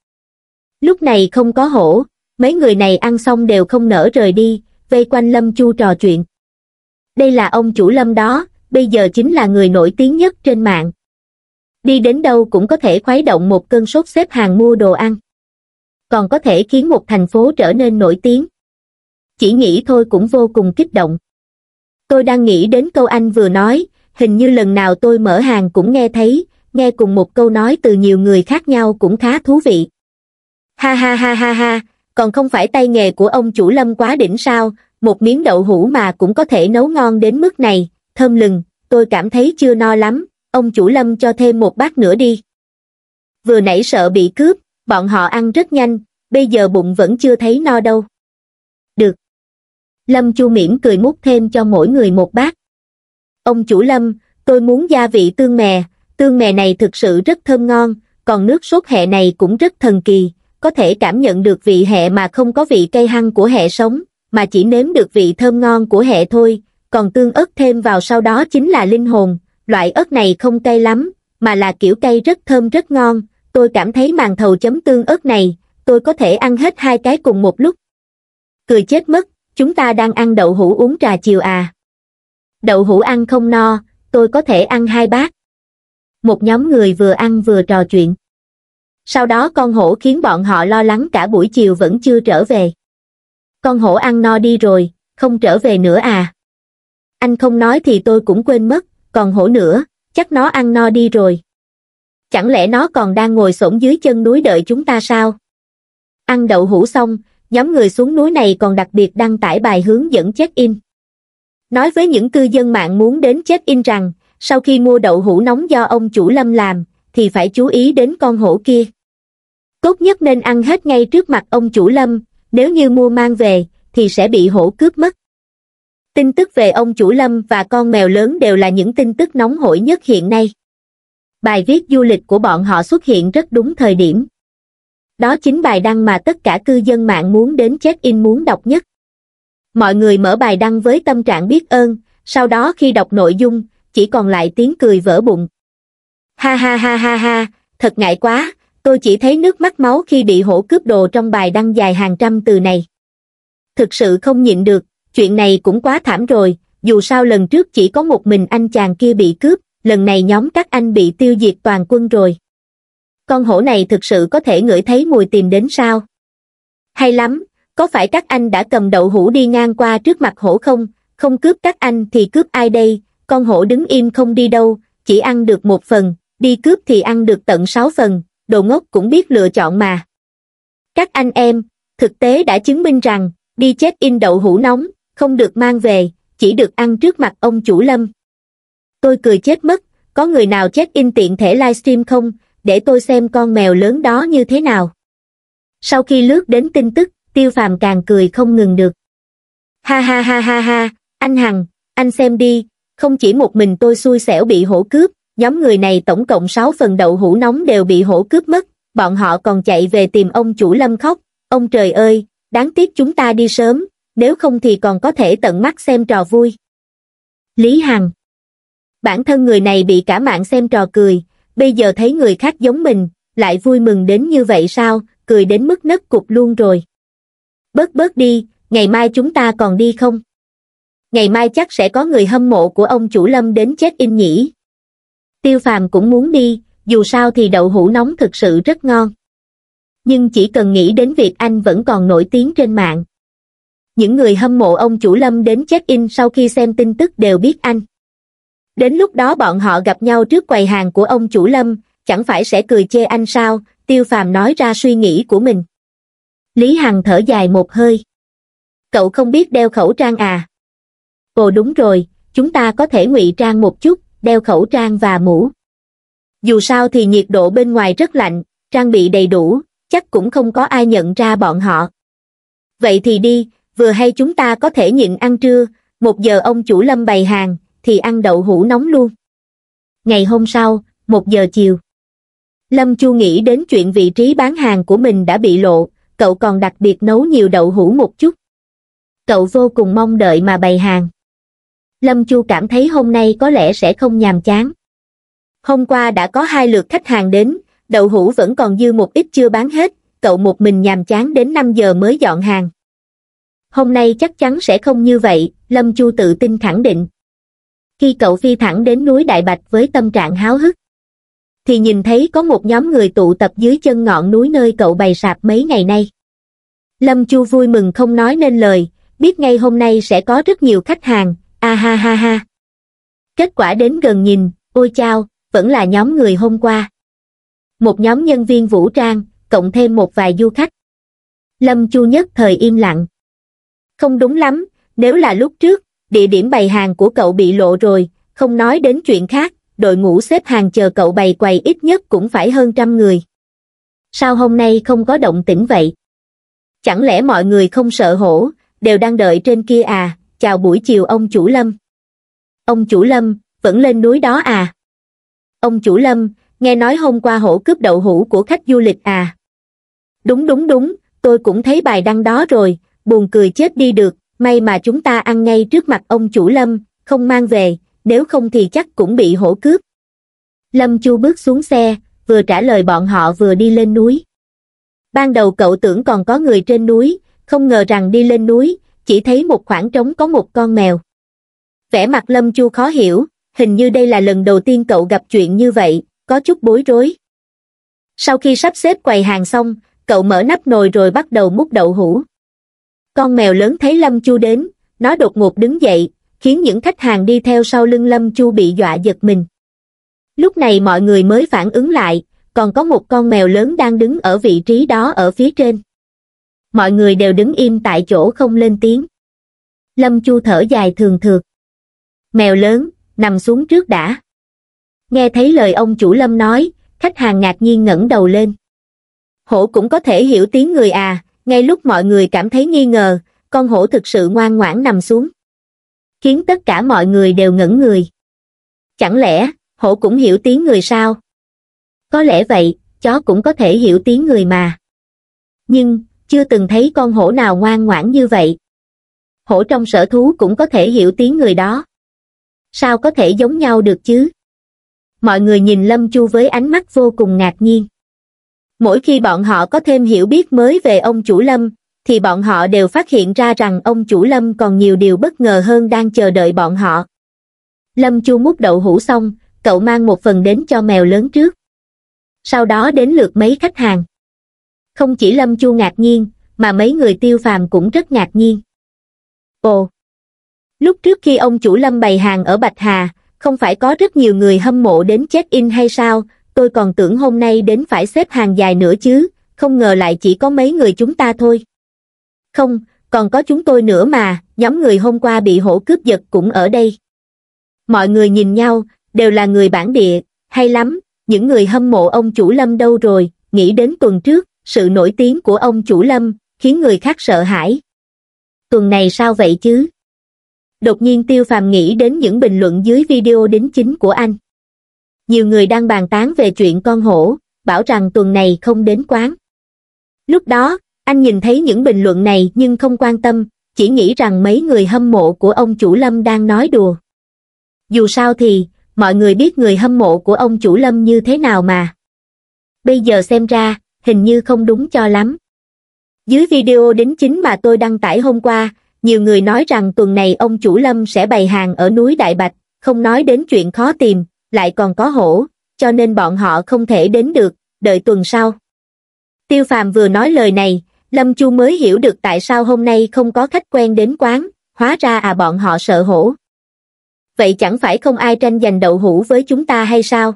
Lúc này không có hổ, mấy người này ăn xong đều không nỡ rời đi, vây quanh Lâm Chu trò chuyện. Đây là ông chủ Lâm đó, bây giờ chính là người nổi tiếng nhất trên mạng. Đi đến đâu cũng có thể khuấy động một cơn sốt xếp hàng mua đồ ăn còn có thể khiến một thành phố trở nên nổi tiếng. Chỉ nghĩ thôi cũng vô cùng kích động. Tôi đang nghĩ đến câu anh vừa nói, hình như lần nào tôi mở hàng cũng nghe thấy, nghe cùng một câu nói từ nhiều người khác nhau cũng khá thú vị. Ha ha ha ha ha, còn không phải tay nghề của ông chủ lâm quá đỉnh sao, một miếng đậu hũ mà cũng có thể nấu ngon đến mức này, thơm lừng, tôi cảm thấy chưa no lắm, ông chủ lâm cho thêm một bát nữa đi. Vừa nãy sợ bị cướp, bọn họ ăn rất nhanh, bây giờ bụng vẫn chưa thấy no đâu. Được. Lâm Chu mỉm cười múc thêm cho mỗi người một bát. Ông chủ Lâm, tôi muốn gia vị tương mè, tương mè này thực sự rất thơm ngon, còn nước sốt hẹ này cũng rất thần kỳ, có thể cảm nhận được vị hẹ mà không có vị cây hăng của hẹ sống, mà chỉ nếm được vị thơm ngon của hẹ thôi, còn tương ớt thêm vào sau đó chính là linh hồn, loại ớt này không cay lắm, mà là kiểu cay rất thơm rất ngon, tôi cảm thấy màn thầu chấm tương ớt này tôi có thể ăn hết hai cái cùng một lúc cười chết mất chúng ta đang ăn đậu hũ uống trà chiều à đậu hũ ăn không no tôi có thể ăn hai bát một nhóm người vừa ăn vừa trò chuyện sau đó con hổ khiến bọn họ lo lắng cả buổi chiều vẫn chưa trở về con hổ ăn no đi rồi không trở về nữa à anh không nói thì tôi cũng quên mất còn hổ nữa chắc nó ăn no đi rồi chẳng lẽ nó còn đang ngồi xổm dưới chân núi đợi chúng ta sao? Ăn đậu hũ xong, nhóm người xuống núi này còn đặc biệt đăng tải bài hướng dẫn check-in. Nói với những cư dân mạng muốn đến check-in rằng, sau khi mua đậu hũ nóng do ông chủ Lâm làm, thì phải chú ý đến con hổ kia. Tốt nhất nên ăn hết ngay trước mặt ông chủ Lâm, nếu như mua mang về, thì sẽ bị hổ cướp mất. Tin tức về ông chủ Lâm và con mèo lớn đều là những tin tức nóng hổi nhất hiện nay bài viết du lịch của bọn họ xuất hiện rất đúng thời điểm. Đó chính bài đăng mà tất cả cư dân mạng muốn đến check-in muốn đọc nhất. Mọi người mở bài đăng với tâm trạng biết ơn, sau đó khi đọc nội dung, chỉ còn lại tiếng cười vỡ bụng. Ha ha ha ha ha, thật ngại quá, tôi chỉ thấy nước mắt máu khi bị hổ cướp đồ trong bài đăng dài hàng trăm từ này. Thực sự không nhịn được, chuyện này cũng quá thảm rồi, dù sao lần trước chỉ có một mình anh chàng kia bị cướp, lần này nhóm các anh bị tiêu diệt toàn quân rồi. Con hổ này thực sự có thể ngửi thấy mùi tìm đến sao? Hay lắm, có phải các anh đã cầm đậu hũ đi ngang qua trước mặt hổ không? Không cướp các anh thì cướp ai đây? Con hổ đứng im không đi đâu, chỉ ăn được một phần, đi cướp thì ăn được tận sáu phần, đồ ngốc cũng biết lựa chọn mà. Các anh em, thực tế đã chứng minh rằng, đi chết in đậu hũ nóng, không được mang về, chỉ được ăn trước mặt ông chủ lâm tôi cười chết mất có người nào check in tiện thể livestream không để tôi xem con mèo lớn đó như thế nào sau khi lướt đến tin tức tiêu phàm càng cười không ngừng được ha ha ha ha ha anh hằng anh xem đi không chỉ một mình tôi xui xẻo bị hổ cướp nhóm người này tổng cộng sáu phần đậu hũ nóng đều bị hổ cướp mất bọn họ còn chạy về tìm ông chủ lâm khóc ông trời ơi đáng tiếc chúng ta đi sớm nếu không thì còn có thể tận mắt xem trò vui lý hằng bản thân người này bị cả mạng xem trò cười, bây giờ thấy người khác giống mình, lại vui mừng đến như vậy sao, cười đến mức nấc cục luôn rồi. Bớt bớt đi, ngày mai chúng ta còn đi không? Ngày mai chắc sẽ có người hâm mộ của ông chủ Lâm đến chết in nhỉ. Tiêu phàm cũng muốn đi, dù sao thì đậu hũ nóng thực sự rất ngon. Nhưng chỉ cần nghĩ đến việc anh vẫn còn nổi tiếng trên mạng. Những người hâm mộ ông chủ Lâm đến check-in sau khi xem tin tức đều biết anh đến lúc đó bọn họ gặp nhau trước quầy hàng của ông chủ lâm chẳng phải sẽ cười chê anh sao tiêu phàm nói ra suy nghĩ của mình lý hằng thở dài một hơi cậu không biết đeo khẩu trang à ồ đúng rồi chúng ta có thể ngụy trang một chút đeo khẩu trang và mũ dù sao thì nhiệt độ bên ngoài rất lạnh trang bị đầy đủ chắc cũng không có ai nhận ra bọn họ vậy thì đi vừa hay chúng ta có thể nhịn ăn trưa một giờ ông chủ lâm bày hàng thì ăn đậu hũ nóng luôn. Ngày hôm sau, một giờ chiều. Lâm Chu nghĩ đến chuyện vị trí bán hàng của mình đã bị lộ, cậu còn đặc biệt nấu nhiều đậu hũ một chút. Cậu vô cùng mong đợi mà bày hàng. Lâm Chu cảm thấy hôm nay có lẽ sẽ không nhàm chán. Hôm qua đã có hai lượt khách hàng đến, đậu hũ vẫn còn dư một ít chưa bán hết, cậu một mình nhàm chán đến 5 giờ mới dọn hàng. Hôm nay chắc chắn sẽ không như vậy, Lâm Chu tự tin khẳng định khi cậu phi thẳng đến núi Đại Bạch với tâm trạng háo hức, thì nhìn thấy có một nhóm người tụ tập dưới chân ngọn núi nơi cậu bày sạp mấy ngày nay. Lâm Chu vui mừng không nói nên lời, biết ngay hôm nay sẽ có rất nhiều khách hàng, a ha ha ha. Kết quả đến gần nhìn, ôi chao, vẫn là nhóm người hôm qua. Một nhóm nhân viên vũ trang, cộng thêm một vài du khách. Lâm Chu nhất thời im lặng. Không đúng lắm, nếu là lúc trước, địa điểm bày hàng của cậu bị lộ rồi, không nói đến chuyện khác, đội ngũ xếp hàng chờ cậu bày quầy ít nhất cũng phải hơn trăm người. Sao hôm nay không có động tĩnh vậy? Chẳng lẽ mọi người không sợ hổ, đều đang đợi trên kia à, chào buổi chiều ông chủ Lâm. Ông chủ Lâm, vẫn lên núi đó à? Ông chủ Lâm, nghe nói hôm qua hổ cướp đậu hũ của khách du lịch à? Đúng đúng đúng, tôi cũng thấy bài đăng đó rồi, buồn cười chết đi được, may mà chúng ta ăn ngay trước mặt ông chủ lâm không mang về nếu không thì chắc cũng bị hổ cướp lâm chu bước xuống xe vừa trả lời bọn họ vừa đi lên núi ban đầu cậu tưởng còn có người trên núi không ngờ rằng đi lên núi chỉ thấy một khoảng trống có một con mèo vẻ mặt lâm chu khó hiểu hình như đây là lần đầu tiên cậu gặp chuyện như vậy có chút bối rối sau khi sắp xếp quầy hàng xong cậu mở nắp nồi rồi bắt đầu múc đậu hũ con mèo lớn thấy Lâm Chu đến, nó đột ngột đứng dậy, khiến những khách hàng đi theo sau lưng Lâm Chu bị dọa giật mình. Lúc này mọi người mới phản ứng lại, còn có một con mèo lớn đang đứng ở vị trí đó ở phía trên. Mọi người đều đứng im tại chỗ không lên tiếng. Lâm Chu thở dài thường thường. Mèo lớn, nằm xuống trước đã. Nghe thấy lời ông chủ Lâm nói, khách hàng ngạc nhiên ngẩng đầu lên. Hổ cũng có thể hiểu tiếng người à, ngay lúc mọi người cảm thấy nghi ngờ, con hổ thực sự ngoan ngoãn nằm xuống. Khiến tất cả mọi người đều ngẩn người. Chẳng lẽ, hổ cũng hiểu tiếng người sao? Có lẽ vậy, chó cũng có thể hiểu tiếng người mà. Nhưng, chưa từng thấy con hổ nào ngoan ngoãn như vậy. Hổ trong sở thú cũng có thể hiểu tiếng người đó. Sao có thể giống nhau được chứ? Mọi người nhìn Lâm Chu với ánh mắt vô cùng ngạc nhiên. Mỗi khi bọn họ có thêm hiểu biết mới về ông chủ Lâm, thì bọn họ đều phát hiện ra rằng ông chủ Lâm còn nhiều điều bất ngờ hơn đang chờ đợi bọn họ. Lâm Chu múc đậu hũ xong, cậu mang một phần đến cho mèo lớn trước. Sau đó đến lượt mấy khách hàng. Không chỉ Lâm Chu ngạc nhiên, mà mấy người tiêu phàm cũng rất ngạc nhiên. Ồ! Lúc trước khi ông chủ Lâm bày hàng ở Bạch Hà, không phải có rất nhiều người hâm mộ đến check-in hay sao, tôi còn tưởng hôm nay đến phải xếp hàng dài nữa chứ, không ngờ lại chỉ có mấy người chúng ta thôi. Không, còn có chúng tôi nữa mà, nhóm người hôm qua bị hổ cướp giật cũng ở đây. Mọi người nhìn nhau, đều là người bản địa, hay lắm, những người hâm mộ ông chủ Lâm đâu rồi, nghĩ đến tuần trước, sự nổi tiếng của ông chủ Lâm, khiến người khác sợ hãi. Tuần này sao vậy chứ? Đột nhiên Tiêu Phàm nghĩ đến những bình luận dưới video đính chính của anh nhiều người đang bàn tán về chuyện con hổ bảo rằng tuần này không đến quán lúc đó anh nhìn thấy những bình luận này nhưng không quan tâm chỉ nghĩ rằng mấy người hâm mộ của ông chủ lâm đang nói đùa dù sao thì mọi người biết người hâm mộ của ông chủ lâm như thế nào mà bây giờ xem ra hình như không đúng cho lắm dưới video đính chính mà tôi đăng tải hôm qua nhiều người nói rằng tuần này ông chủ lâm sẽ bày hàng ở núi đại bạch không nói đến chuyện khó tìm lại còn có hổ, cho nên bọn họ không thể đến được, đợi tuần sau. Tiêu Phàm vừa nói lời này, Lâm Chu mới hiểu được tại sao hôm nay không có khách quen đến quán, hóa ra à bọn họ sợ hổ. Vậy chẳng phải không ai tranh giành đậu hũ với chúng ta hay sao?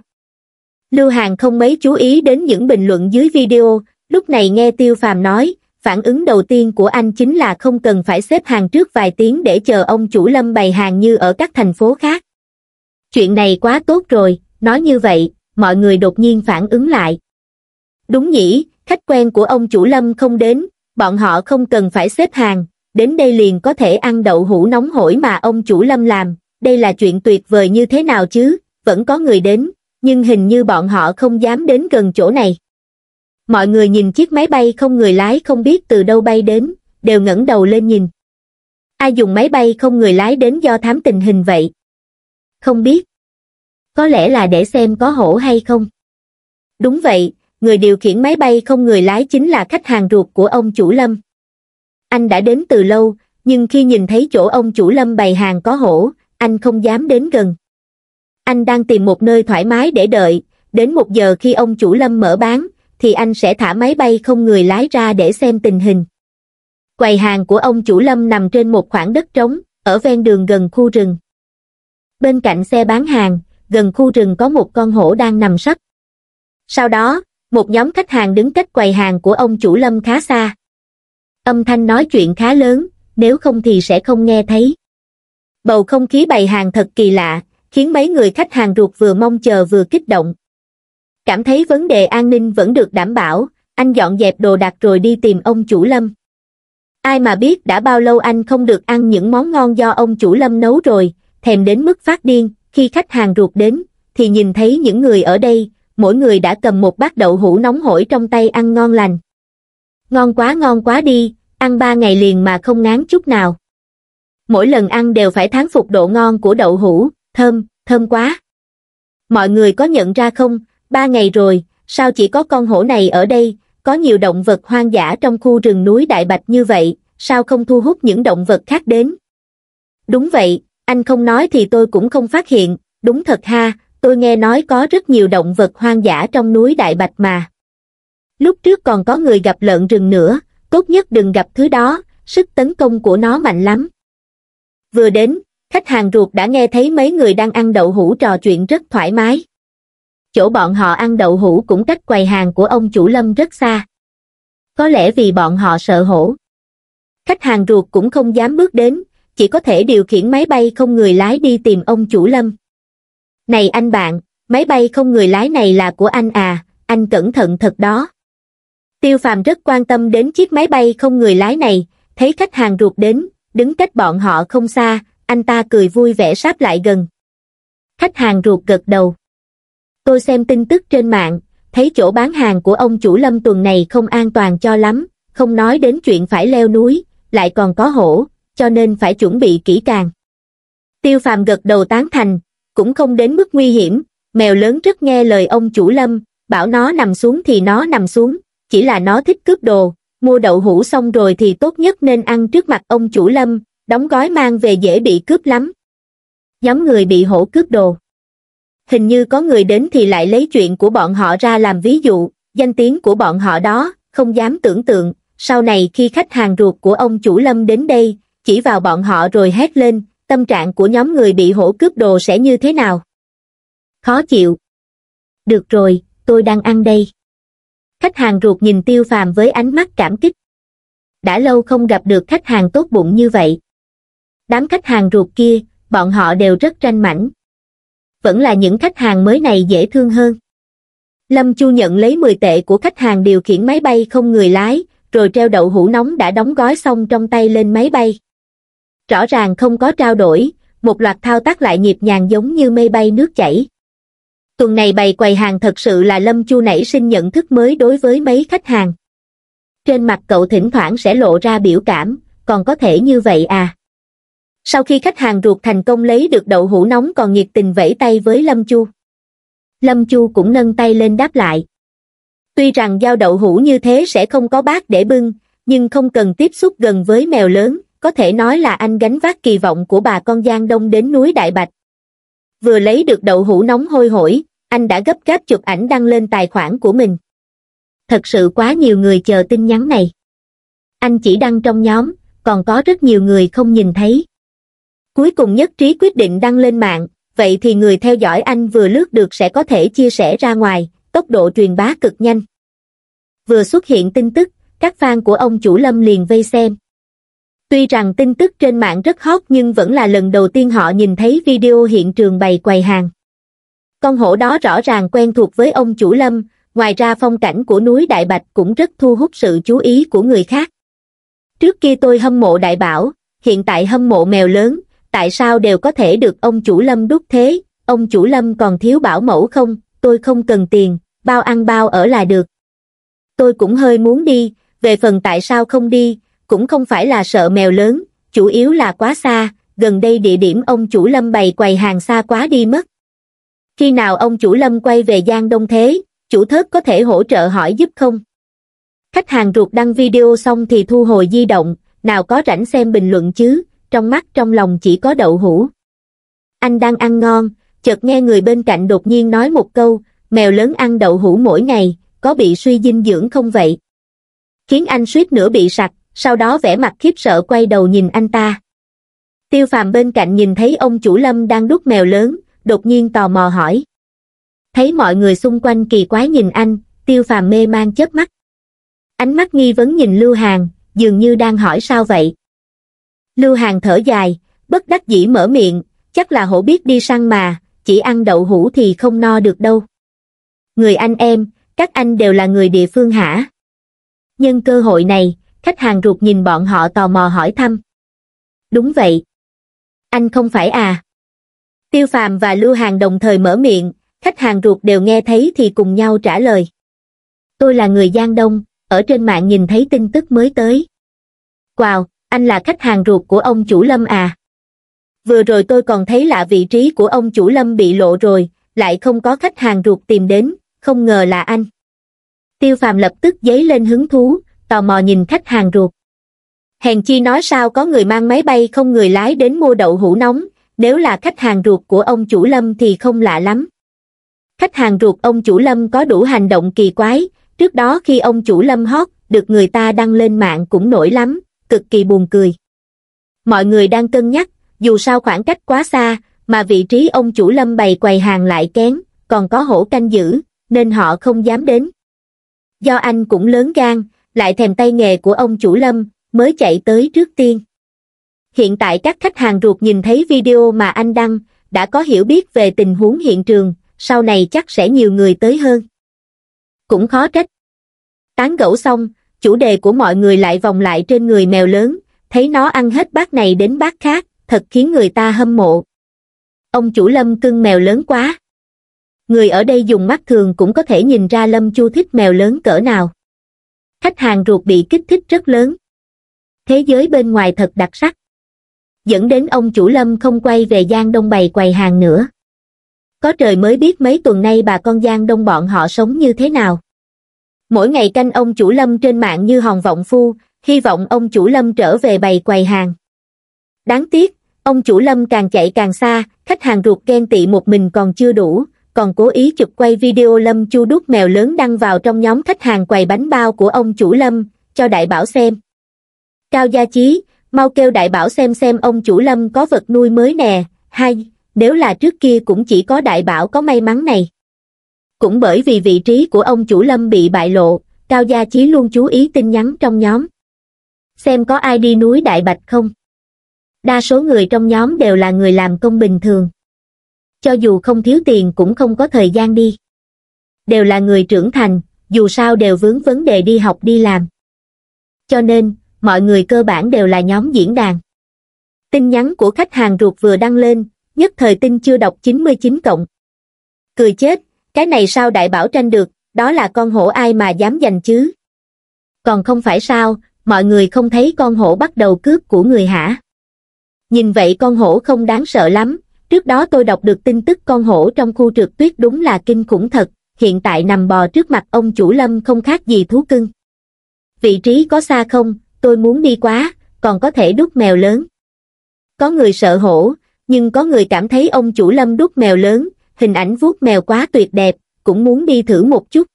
Lưu Hàng không mấy chú ý đến những bình luận dưới video, lúc này nghe Tiêu Phàm nói, phản ứng đầu tiên của anh chính là không cần phải xếp hàng trước vài tiếng để chờ ông chủ Lâm bày hàng như ở các thành phố khác chuyện này quá tốt rồi nói như vậy mọi người đột nhiên phản ứng lại đúng nhỉ khách quen của ông chủ lâm không đến bọn họ không cần phải xếp hàng đến đây liền có thể ăn đậu hũ nóng hổi mà ông chủ lâm làm đây là chuyện tuyệt vời như thế nào chứ vẫn có người đến nhưng hình như bọn họ không dám đến gần chỗ này mọi người nhìn chiếc máy bay không người lái không biết từ đâu bay đến đều ngẩng đầu lên nhìn ai dùng máy bay không người lái đến do thám tình hình vậy không biết. Có lẽ là để xem có hổ hay không. Đúng vậy, người điều khiển máy bay không người lái chính là khách hàng ruột của ông chủ Lâm. Anh đã đến từ lâu, nhưng khi nhìn thấy chỗ ông chủ Lâm bày hàng có hổ, anh không dám đến gần. Anh đang tìm một nơi thoải mái để đợi, đến một giờ khi ông chủ Lâm mở bán, thì anh sẽ thả máy bay không người lái ra để xem tình hình. Quầy hàng của ông chủ Lâm nằm trên một khoảng đất trống, ở ven đường gần khu rừng bên cạnh xe bán hàng, gần khu rừng có một con hổ đang nằm sấp. Sau đó, một nhóm khách hàng đứng cách quầy hàng của ông chủ Lâm khá xa. Âm thanh nói chuyện khá lớn, nếu không thì sẽ không nghe thấy. Bầu không khí bày hàng thật kỳ lạ, khiến mấy người khách hàng ruột vừa mong chờ vừa kích động. Cảm thấy vấn đề an ninh vẫn được đảm bảo, anh dọn dẹp đồ đạc rồi đi tìm ông chủ Lâm. Ai mà biết đã bao lâu anh không được ăn những món ngon do ông chủ Lâm nấu rồi, thèm đến mức phát điên, khi khách hàng ruột đến, thì nhìn thấy những người ở đây, mỗi người đã cầm một bát đậu hũ nóng hổi trong tay ăn ngon lành. Ngon quá ngon quá đi, ăn ba ngày liền mà không ngán chút nào. Mỗi lần ăn đều phải thán phục độ ngon của đậu hũ, thơm, thơm quá. Mọi người có nhận ra không, ba ngày rồi, sao chỉ có con hổ này ở đây, có nhiều động vật hoang dã trong khu rừng núi Đại Bạch như vậy, sao không thu hút những động vật khác đến? Đúng vậy, anh không nói thì tôi cũng không phát hiện, đúng thật ha, tôi nghe nói có rất nhiều động vật hoang dã trong núi Đại Bạch mà. Lúc trước còn có người gặp lợn rừng nữa, tốt nhất đừng gặp thứ đó, sức tấn công của nó mạnh lắm. Vừa đến, khách hàng ruột đã nghe thấy mấy người đang ăn đậu hũ trò chuyện rất thoải mái. Chỗ bọn họ ăn đậu hũ cũng cách quầy hàng của ông chủ lâm rất xa. Có lẽ vì bọn họ sợ hổ. Khách hàng ruột cũng không dám bước đến, chỉ có thể điều khiển máy bay không người lái đi tìm ông chủ lâm. Này anh bạn, máy bay không người lái này là của anh à, anh cẩn thận thật đó. Tiêu phàm rất quan tâm đến chiếc máy bay không người lái này, thấy khách hàng ruột đến, đứng cách bọn họ không xa, anh ta cười vui vẻ sáp lại gần. Khách hàng ruột gật đầu. Tôi xem tin tức trên mạng, thấy chỗ bán hàng của ông chủ lâm tuần này không an toàn cho lắm, không nói đến chuyện phải leo núi, lại còn có hổ, cho nên phải chuẩn bị kỹ càng. Tiêu phàm gật đầu tán thành, cũng không đến mức nguy hiểm, mèo lớn rất nghe lời ông chủ lâm, bảo nó nằm xuống thì nó nằm xuống, chỉ là nó thích cướp đồ, mua đậu hũ xong rồi thì tốt nhất nên ăn trước mặt ông chủ lâm, đóng gói mang về dễ bị cướp lắm. nhóm người bị hổ cướp đồ. Hình như có người đến thì lại lấy chuyện của bọn họ ra làm ví dụ, danh tiếng của bọn họ đó, không dám tưởng tượng, sau này khi khách hàng ruột của ông chủ lâm đến đây, chỉ vào bọn họ rồi hét lên, tâm trạng của nhóm người bị hổ cướp đồ sẽ như thế nào? Khó chịu. Được rồi, tôi đang ăn đây. Khách hàng ruột nhìn tiêu phàm với ánh mắt cảm kích. Đã lâu không gặp được khách hàng tốt bụng như vậy. Đám khách hàng ruột kia, bọn họ đều rất tranh mảnh. Vẫn là những khách hàng mới này dễ thương hơn. Lâm Chu nhận lấy 10 tệ của khách hàng điều khiển máy bay không người lái, rồi treo đậu hũ nóng đã đóng gói xong trong tay lên máy bay rõ ràng không có trao đổi, một loạt thao tác lại nhịp nhàng giống như mây bay nước chảy. Tuần này bày quầy hàng thật sự là Lâm Chu nảy sinh nhận thức mới đối với mấy khách hàng. Trên mặt cậu thỉnh thoảng sẽ lộ ra biểu cảm, còn có thể như vậy à? Sau khi khách hàng ruột thành công lấy được đậu hũ nóng còn nhiệt tình vẫy tay với Lâm Chu. Lâm Chu cũng nâng tay lên đáp lại. Tuy rằng giao đậu hũ như thế sẽ không có bát để bưng, nhưng không cần tiếp xúc gần với mèo lớn, có thể nói là anh gánh vác kỳ vọng của bà con Giang Đông đến núi Đại Bạch. Vừa lấy được đậu hũ nóng hôi hổi, anh đã gấp gáp chụp ảnh đăng lên tài khoản của mình. Thật sự quá nhiều người chờ tin nhắn này. Anh chỉ đăng trong nhóm, còn có rất nhiều người không nhìn thấy. Cuối cùng nhất trí quyết định đăng lên mạng, vậy thì người theo dõi anh vừa lướt được sẽ có thể chia sẻ ra ngoài, tốc độ truyền bá cực nhanh. Vừa xuất hiện tin tức, các fan của ông chủ Lâm liền vây xem. Tuy rằng tin tức trên mạng rất hot nhưng vẫn là lần đầu tiên họ nhìn thấy video hiện trường bày quầy hàng. Con hổ đó rõ ràng quen thuộc với ông chủ lâm, ngoài ra phong cảnh của núi Đại Bạch cũng rất thu hút sự chú ý của người khác. Trước kia tôi hâm mộ đại bảo, hiện tại hâm mộ mèo lớn, tại sao đều có thể được ông chủ lâm đúc thế, ông chủ lâm còn thiếu bảo mẫu không, tôi không cần tiền, bao ăn bao ở là được. Tôi cũng hơi muốn đi, về phần tại sao không đi, cũng không phải là sợ mèo lớn chủ yếu là quá xa gần đây địa điểm ông chủ lâm bày quầy hàng xa quá đi mất khi nào ông chủ lâm quay về giang đông thế chủ thớt có thể hỗ trợ hỏi giúp không khách hàng ruột đăng video xong thì thu hồi di động nào có rảnh xem bình luận chứ trong mắt trong lòng chỉ có đậu hũ anh đang ăn ngon chợt nghe người bên cạnh đột nhiên nói một câu mèo lớn ăn đậu hũ mỗi ngày có bị suy dinh dưỡng không vậy khiến anh suýt nữa bị sặc sau đó vẻ mặt khiếp sợ quay đầu nhìn anh ta. Tiêu phàm bên cạnh nhìn thấy ông chủ lâm đang đút mèo lớn, đột nhiên tò mò hỏi. Thấy mọi người xung quanh kỳ quái nhìn anh, tiêu phàm mê man chớp mắt. Ánh mắt nghi vấn nhìn Lưu Hàng, dường như đang hỏi sao vậy. Lưu Hàng thở dài, bất đắc dĩ mở miệng, chắc là hổ biết đi săn mà, chỉ ăn đậu hũ thì không no được đâu. Người anh em, các anh đều là người địa phương hả? Nhân cơ hội này, Khách hàng ruột nhìn bọn họ tò mò hỏi thăm. Đúng vậy. Anh không phải à? Tiêu Phàm và Lưu Hàng đồng thời mở miệng, khách hàng ruột đều nghe thấy thì cùng nhau trả lời. Tôi là người Giang Đông, ở trên mạng nhìn thấy tin tức mới tới. Wow, anh là khách hàng ruột của ông chủ Lâm à? Vừa rồi tôi còn thấy lạ vị trí của ông chủ Lâm bị lộ rồi, lại không có khách hàng ruột tìm đến, không ngờ là anh. Tiêu Phàm lập tức dấy lên hứng thú, tò mò nhìn khách hàng ruột. Hèn chi nói sao có người mang máy bay không người lái đến mua đậu hũ nóng, nếu là khách hàng ruột của ông chủ Lâm thì không lạ lắm. Khách hàng ruột ông chủ Lâm có đủ hành động kỳ quái, trước đó khi ông chủ Lâm hót, được người ta đăng lên mạng cũng nổi lắm, cực kỳ buồn cười. Mọi người đang cân nhắc, dù sao khoảng cách quá xa, mà vị trí ông chủ Lâm bày quầy hàng lại kén, còn có hổ canh giữ, nên họ không dám đến. Do anh cũng lớn gan, lại thèm tay nghề của ông chủ Lâm, mới chạy tới trước tiên. Hiện tại các khách hàng ruột nhìn thấy video mà anh đăng, đã có hiểu biết về tình huống hiện trường, sau này chắc sẽ nhiều người tới hơn. Cũng khó trách. Tán gẫu xong, chủ đề của mọi người lại vòng lại trên người mèo lớn, thấy nó ăn hết bát này đến bát khác, thật khiến người ta hâm mộ. Ông chủ Lâm cưng mèo lớn quá. Người ở đây dùng mắt thường cũng có thể nhìn ra Lâm Chu thích mèo lớn cỡ nào khách hàng ruột bị kích thích rất lớn thế giới bên ngoài thật đặc sắc dẫn đến ông chủ lâm không quay về giang đông bày quầy hàng nữa có trời mới biết mấy tuần nay bà con giang đông bọn họ sống như thế nào mỗi ngày canh ông chủ lâm trên mạng như hòn vọng phu hy vọng ông chủ lâm trở về bày quầy hàng đáng tiếc ông chủ lâm càng chạy càng xa khách hàng ruột ghen tị một mình còn chưa đủ còn cố ý chụp quay video lâm chu đút mèo lớn đăng vào trong nhóm khách hàng quầy bánh bao của ông chủ lâm cho đại bảo xem cao gia chí mau kêu đại bảo xem xem ông chủ lâm có vật nuôi mới nè hay nếu là trước kia cũng chỉ có đại bảo có may mắn này cũng bởi vì vị trí của ông chủ lâm bị bại lộ cao gia chí luôn chú ý tin nhắn trong nhóm xem có ai đi núi đại bạch không đa số người trong nhóm đều là người làm công bình thường cho dù không thiếu tiền cũng không có thời gian đi. Đều là người trưởng thành, dù sao đều vướng vấn đề đi học đi làm. Cho nên, mọi người cơ bản đều là nhóm diễn đàn. Tin nhắn của khách hàng ruột vừa đăng lên, nhất thời tin chưa đọc 99 cộng. Cười chết, cái này sao đại bảo tranh được, đó là con hổ ai mà dám giành chứ. Còn không phải sao, mọi người không thấy con hổ bắt đầu cướp của người hả? Nhìn vậy con hổ không đáng sợ lắm, Trước đó tôi đọc được tin tức con hổ trong khu trượt tuyết đúng là kinh khủng thật, hiện tại nằm bò trước mặt ông chủ lâm không khác gì thú cưng. Vị trí có xa không, tôi muốn đi quá, còn có thể đút mèo lớn. Có người sợ hổ, nhưng có người cảm thấy ông chủ lâm đút mèo lớn, hình ảnh vuốt mèo quá tuyệt đẹp, cũng muốn đi thử một chút.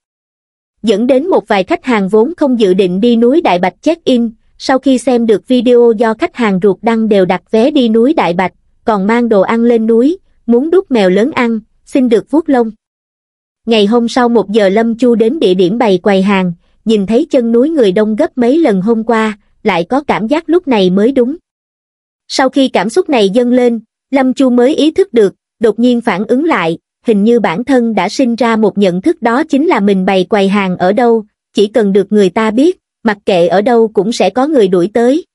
Dẫn đến một vài khách hàng vốn không dự định đi núi Đại Bạch check-in, sau khi xem được video do khách hàng ruột đăng đều đặt vé đi núi Đại Bạch, còn mang đồ ăn lên núi, muốn đút mèo lớn ăn, xin được vuốt lông. Ngày hôm sau một giờ Lâm Chu đến địa điểm bày quầy hàng, nhìn thấy chân núi người đông gấp mấy lần hôm qua, lại có cảm giác lúc này mới đúng. Sau khi cảm xúc này dâng lên, Lâm Chu mới ý thức được, đột nhiên phản ứng lại, hình như bản thân đã sinh ra một nhận thức đó chính là mình bày quầy hàng ở đâu, chỉ cần được người ta biết, mặc kệ ở đâu cũng sẽ có người đuổi tới.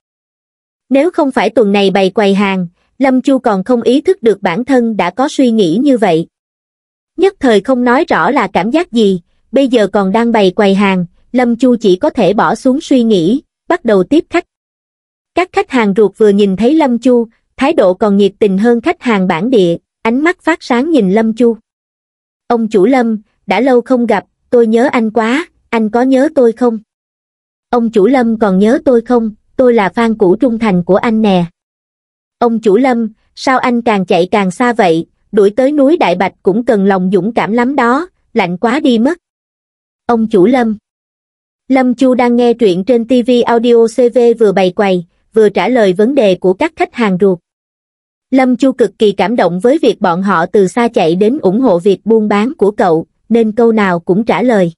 Nếu không phải tuần này bày quầy hàng, lâm chu còn không ý thức được bản thân đã có suy nghĩ như vậy nhất thời không nói rõ là cảm giác gì bây giờ còn đang bày quầy hàng lâm chu chỉ có thể bỏ xuống suy nghĩ bắt đầu tiếp khách các khách hàng ruột vừa nhìn thấy lâm chu thái độ còn nhiệt tình hơn khách hàng bản địa ánh mắt phát sáng nhìn lâm chu ông chủ lâm đã lâu không gặp tôi nhớ anh quá anh có nhớ tôi không ông chủ lâm còn nhớ tôi không tôi là fan cũ trung thành của anh nè ông chủ lâm sao anh càng chạy càng xa vậy đuổi tới núi đại bạch cũng cần lòng dũng cảm lắm đó lạnh quá đi mất ông chủ lâm lâm chu đang nghe truyện trên tv audio cv vừa bày quầy vừa trả lời vấn đề của các khách hàng ruột lâm chu cực kỳ cảm động với việc bọn họ từ xa chạy đến ủng hộ việc buôn bán của cậu nên câu nào cũng trả lời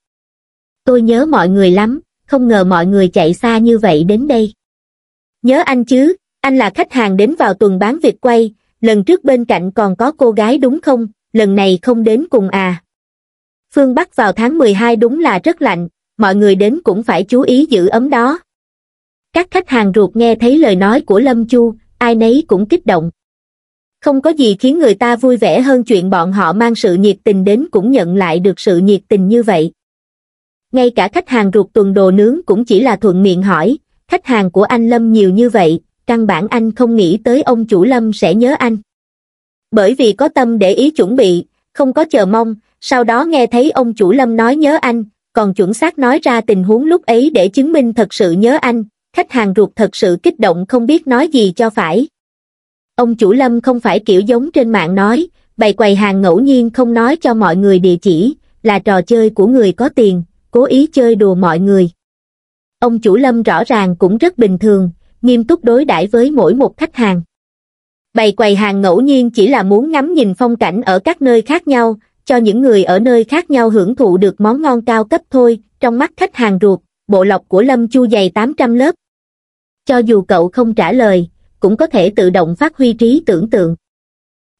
tôi nhớ mọi người lắm không ngờ mọi người chạy xa như vậy đến đây nhớ anh chứ anh là khách hàng đến vào tuần bán việc quay lần trước bên cạnh còn có cô gái đúng không lần này không đến cùng à phương bắc vào tháng mười hai đúng là rất lạnh mọi người đến cũng phải chú ý giữ ấm đó các khách hàng ruột nghe thấy lời nói của lâm chu ai nấy cũng kích động không có gì khiến người ta vui vẻ hơn chuyện bọn họ mang sự nhiệt tình đến cũng nhận lại được sự nhiệt tình như vậy ngay cả khách hàng ruột tuần đồ nướng cũng chỉ là thuận miệng hỏi khách hàng của anh lâm nhiều như vậy căn bản anh không nghĩ tới ông chủ lâm sẽ nhớ anh. Bởi vì có tâm để ý chuẩn bị, không có chờ mong, sau đó nghe thấy ông chủ lâm nói nhớ anh, còn chuẩn xác nói ra tình huống lúc ấy để chứng minh thật sự nhớ anh, khách hàng ruột thật sự kích động không biết nói gì cho phải. Ông chủ lâm không phải kiểu giống trên mạng nói, bày quầy hàng ngẫu nhiên không nói cho mọi người địa chỉ, là trò chơi của người có tiền, cố ý chơi đùa mọi người. Ông chủ lâm rõ ràng cũng rất bình thường, nghiêm túc đối đãi với mỗi một khách hàng. Bày quầy hàng ngẫu nhiên chỉ là muốn ngắm nhìn phong cảnh ở các nơi khác nhau, cho những người ở nơi khác nhau hưởng thụ được món ngon cao cấp thôi, trong mắt khách hàng ruột, bộ lọc của Lâm Chu dày 800 lớp. Cho dù cậu không trả lời, cũng có thể tự động phát huy trí tưởng tượng.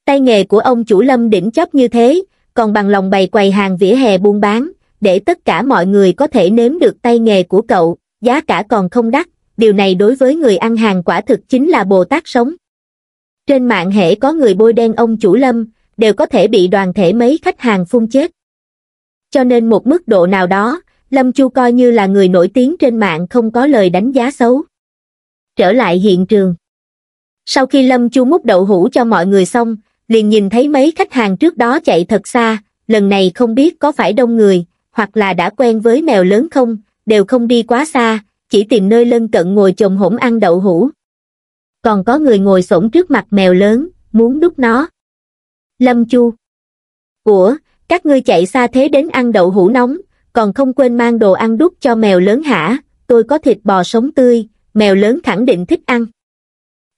Tay nghề của ông chủ Lâm đỉnh chóp như thế, còn bằng lòng bày quầy hàng vỉa hè buôn bán, để tất cả mọi người có thể nếm được tay nghề của cậu, giá cả còn không đắt, điều này đối với người ăn hàng quả thực chính là bồ tát sống trên mạng hễ có người bôi đen ông chủ lâm đều có thể bị đoàn thể mấy khách hàng phun chết cho nên một mức độ nào đó lâm chu coi như là người nổi tiếng trên mạng không có lời đánh giá xấu trở lại hiện trường sau khi lâm chu múc đậu hũ cho mọi người xong liền nhìn thấy mấy khách hàng trước đó chạy thật xa lần này không biết có phải đông người hoặc là đã quen với mèo lớn không đều không đi quá xa chỉ tìm nơi lân cận ngồi chồng hổm ăn đậu hũ. Còn có người ngồi xổm trước mặt mèo lớn, muốn đút nó. Lâm Chu Ủa, các ngươi chạy xa thế đến ăn đậu hũ nóng, còn không quên mang đồ ăn đút cho mèo lớn hả, tôi có thịt bò sống tươi, mèo lớn khẳng định thích ăn.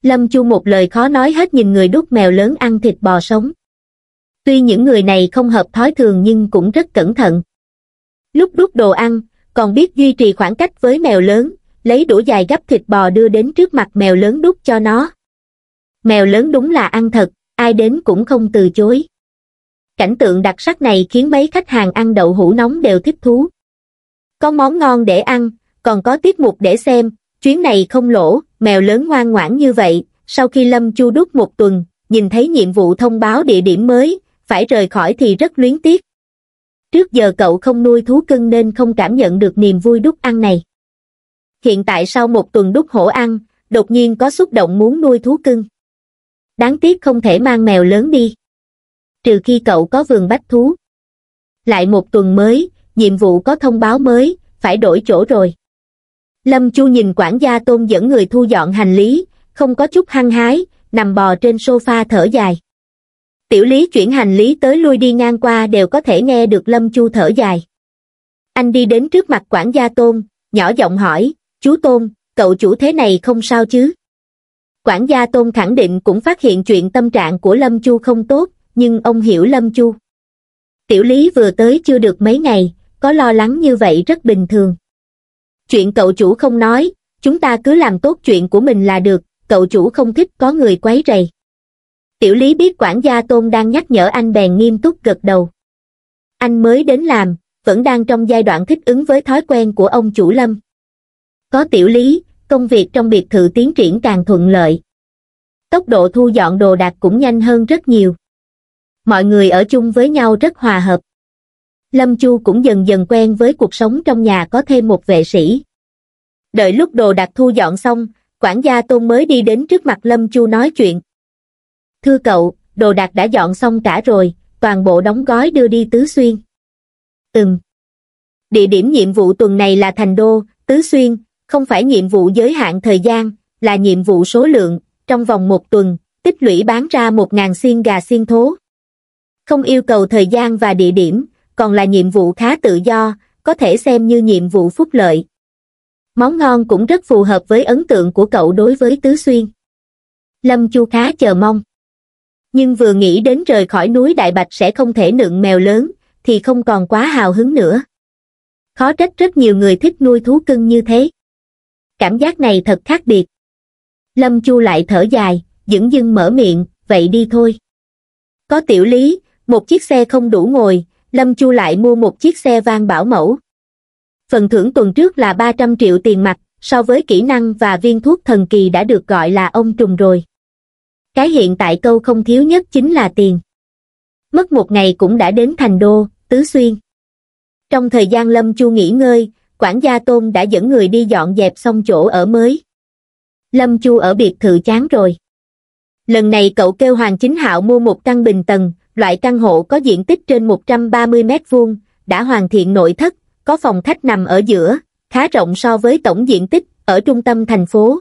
Lâm Chu một lời khó nói hết nhìn người đút mèo lớn ăn thịt bò sống. Tuy những người này không hợp thói thường nhưng cũng rất cẩn thận. Lúc đút đồ ăn, còn biết duy trì khoảng cách với mèo lớn lấy đũa dài gấp thịt bò đưa đến trước mặt mèo lớn đút cho nó mèo lớn đúng là ăn thật ai đến cũng không từ chối cảnh tượng đặc sắc này khiến mấy khách hàng ăn đậu hũ nóng đều thích thú có món ngon để ăn còn có tiết mục để xem chuyến này không lỗ mèo lớn ngoan ngoãn như vậy sau khi lâm chu đút một tuần nhìn thấy nhiệm vụ thông báo địa điểm mới phải rời khỏi thì rất luyến tiếc trước giờ cậu không nuôi thú cưng nên không cảm nhận được niềm vui đút ăn này. Hiện tại sau một tuần đút hổ ăn, đột nhiên có xúc động muốn nuôi thú cưng. Đáng tiếc không thể mang mèo lớn đi. Trừ khi cậu có vườn bách thú. Lại một tuần mới, nhiệm vụ có thông báo mới, phải đổi chỗ rồi. Lâm Chu nhìn quản gia tôn dẫn người thu dọn hành lý, không có chút hăng hái, nằm bò trên sofa thở dài tiểu lý chuyển hành lý tới lui đi ngang qua đều có thể nghe được lâm chu thở dài anh đi đến trước mặt quản gia tôn nhỏ giọng hỏi chú tôn cậu chủ thế này không sao chứ quản gia tôn khẳng định cũng phát hiện chuyện tâm trạng của lâm chu không tốt nhưng ông hiểu lâm chu tiểu lý vừa tới chưa được mấy ngày có lo lắng như vậy rất bình thường chuyện cậu chủ không nói chúng ta cứ làm tốt chuyện của mình là được cậu chủ không thích có người quấy rầy tiểu lý biết quản gia tôn đang nhắc nhở anh bèn nghiêm túc gật đầu anh mới đến làm vẫn đang trong giai đoạn thích ứng với thói quen của ông chủ lâm có tiểu lý công việc trong biệt thự tiến triển càng thuận lợi tốc độ thu dọn đồ đạc cũng nhanh hơn rất nhiều mọi người ở chung với nhau rất hòa hợp lâm chu cũng dần dần quen với cuộc sống trong nhà có thêm một vệ sĩ đợi lúc đồ đạc thu dọn xong quản gia tôn mới đi đến trước mặt lâm chu nói chuyện thưa cậu, đồ đạc đã dọn xong cả rồi, toàn bộ đóng gói đưa đi Tứ Xuyên. Ừm. Địa điểm nhiệm vụ tuần này là Thành Đô, Tứ Xuyên, không phải nhiệm vụ giới hạn thời gian, là nhiệm vụ số lượng, trong vòng một tuần, tích lũy bán ra một ngàn xiên gà xiên thố. Không yêu cầu thời gian và địa điểm, còn là nhiệm vụ khá tự do, có thể xem như nhiệm vụ phúc lợi. Món ngon cũng rất phù hợp với ấn tượng của cậu đối với Tứ Xuyên. Lâm Chu khá chờ mong nhưng vừa nghĩ đến rời khỏi núi đại bạch sẽ không thể nựng mèo lớn thì không còn quá hào hứng nữa khó trách rất nhiều người thích nuôi thú cưng như thế cảm giác này thật khác biệt lâm chu lại thở dài dững dưng mở miệng vậy đi thôi có tiểu lý một chiếc xe không đủ ngồi lâm chu lại mua một chiếc xe van bảo mẫu phần thưởng tuần trước là ba trăm triệu tiền mặt so với kỹ năng và viên thuốc thần kỳ đã được gọi là ông trùng rồi cái hiện tại câu không thiếu nhất chính là tiền. Mất một ngày cũng đã đến thành đô, Tứ Xuyên. Trong thời gian Lâm Chu nghỉ ngơi, quản gia Tôn đã dẫn người đi dọn dẹp xong chỗ ở mới. Lâm Chu ở biệt thự chán rồi. Lần này cậu kêu Hoàng Chính Hạo mua một căn bình tầng, loại căn hộ có diện tích trên 130 mét vuông, đã hoàn thiện nội thất, có phòng khách nằm ở giữa, khá rộng so với tổng diện tích ở trung tâm thành phố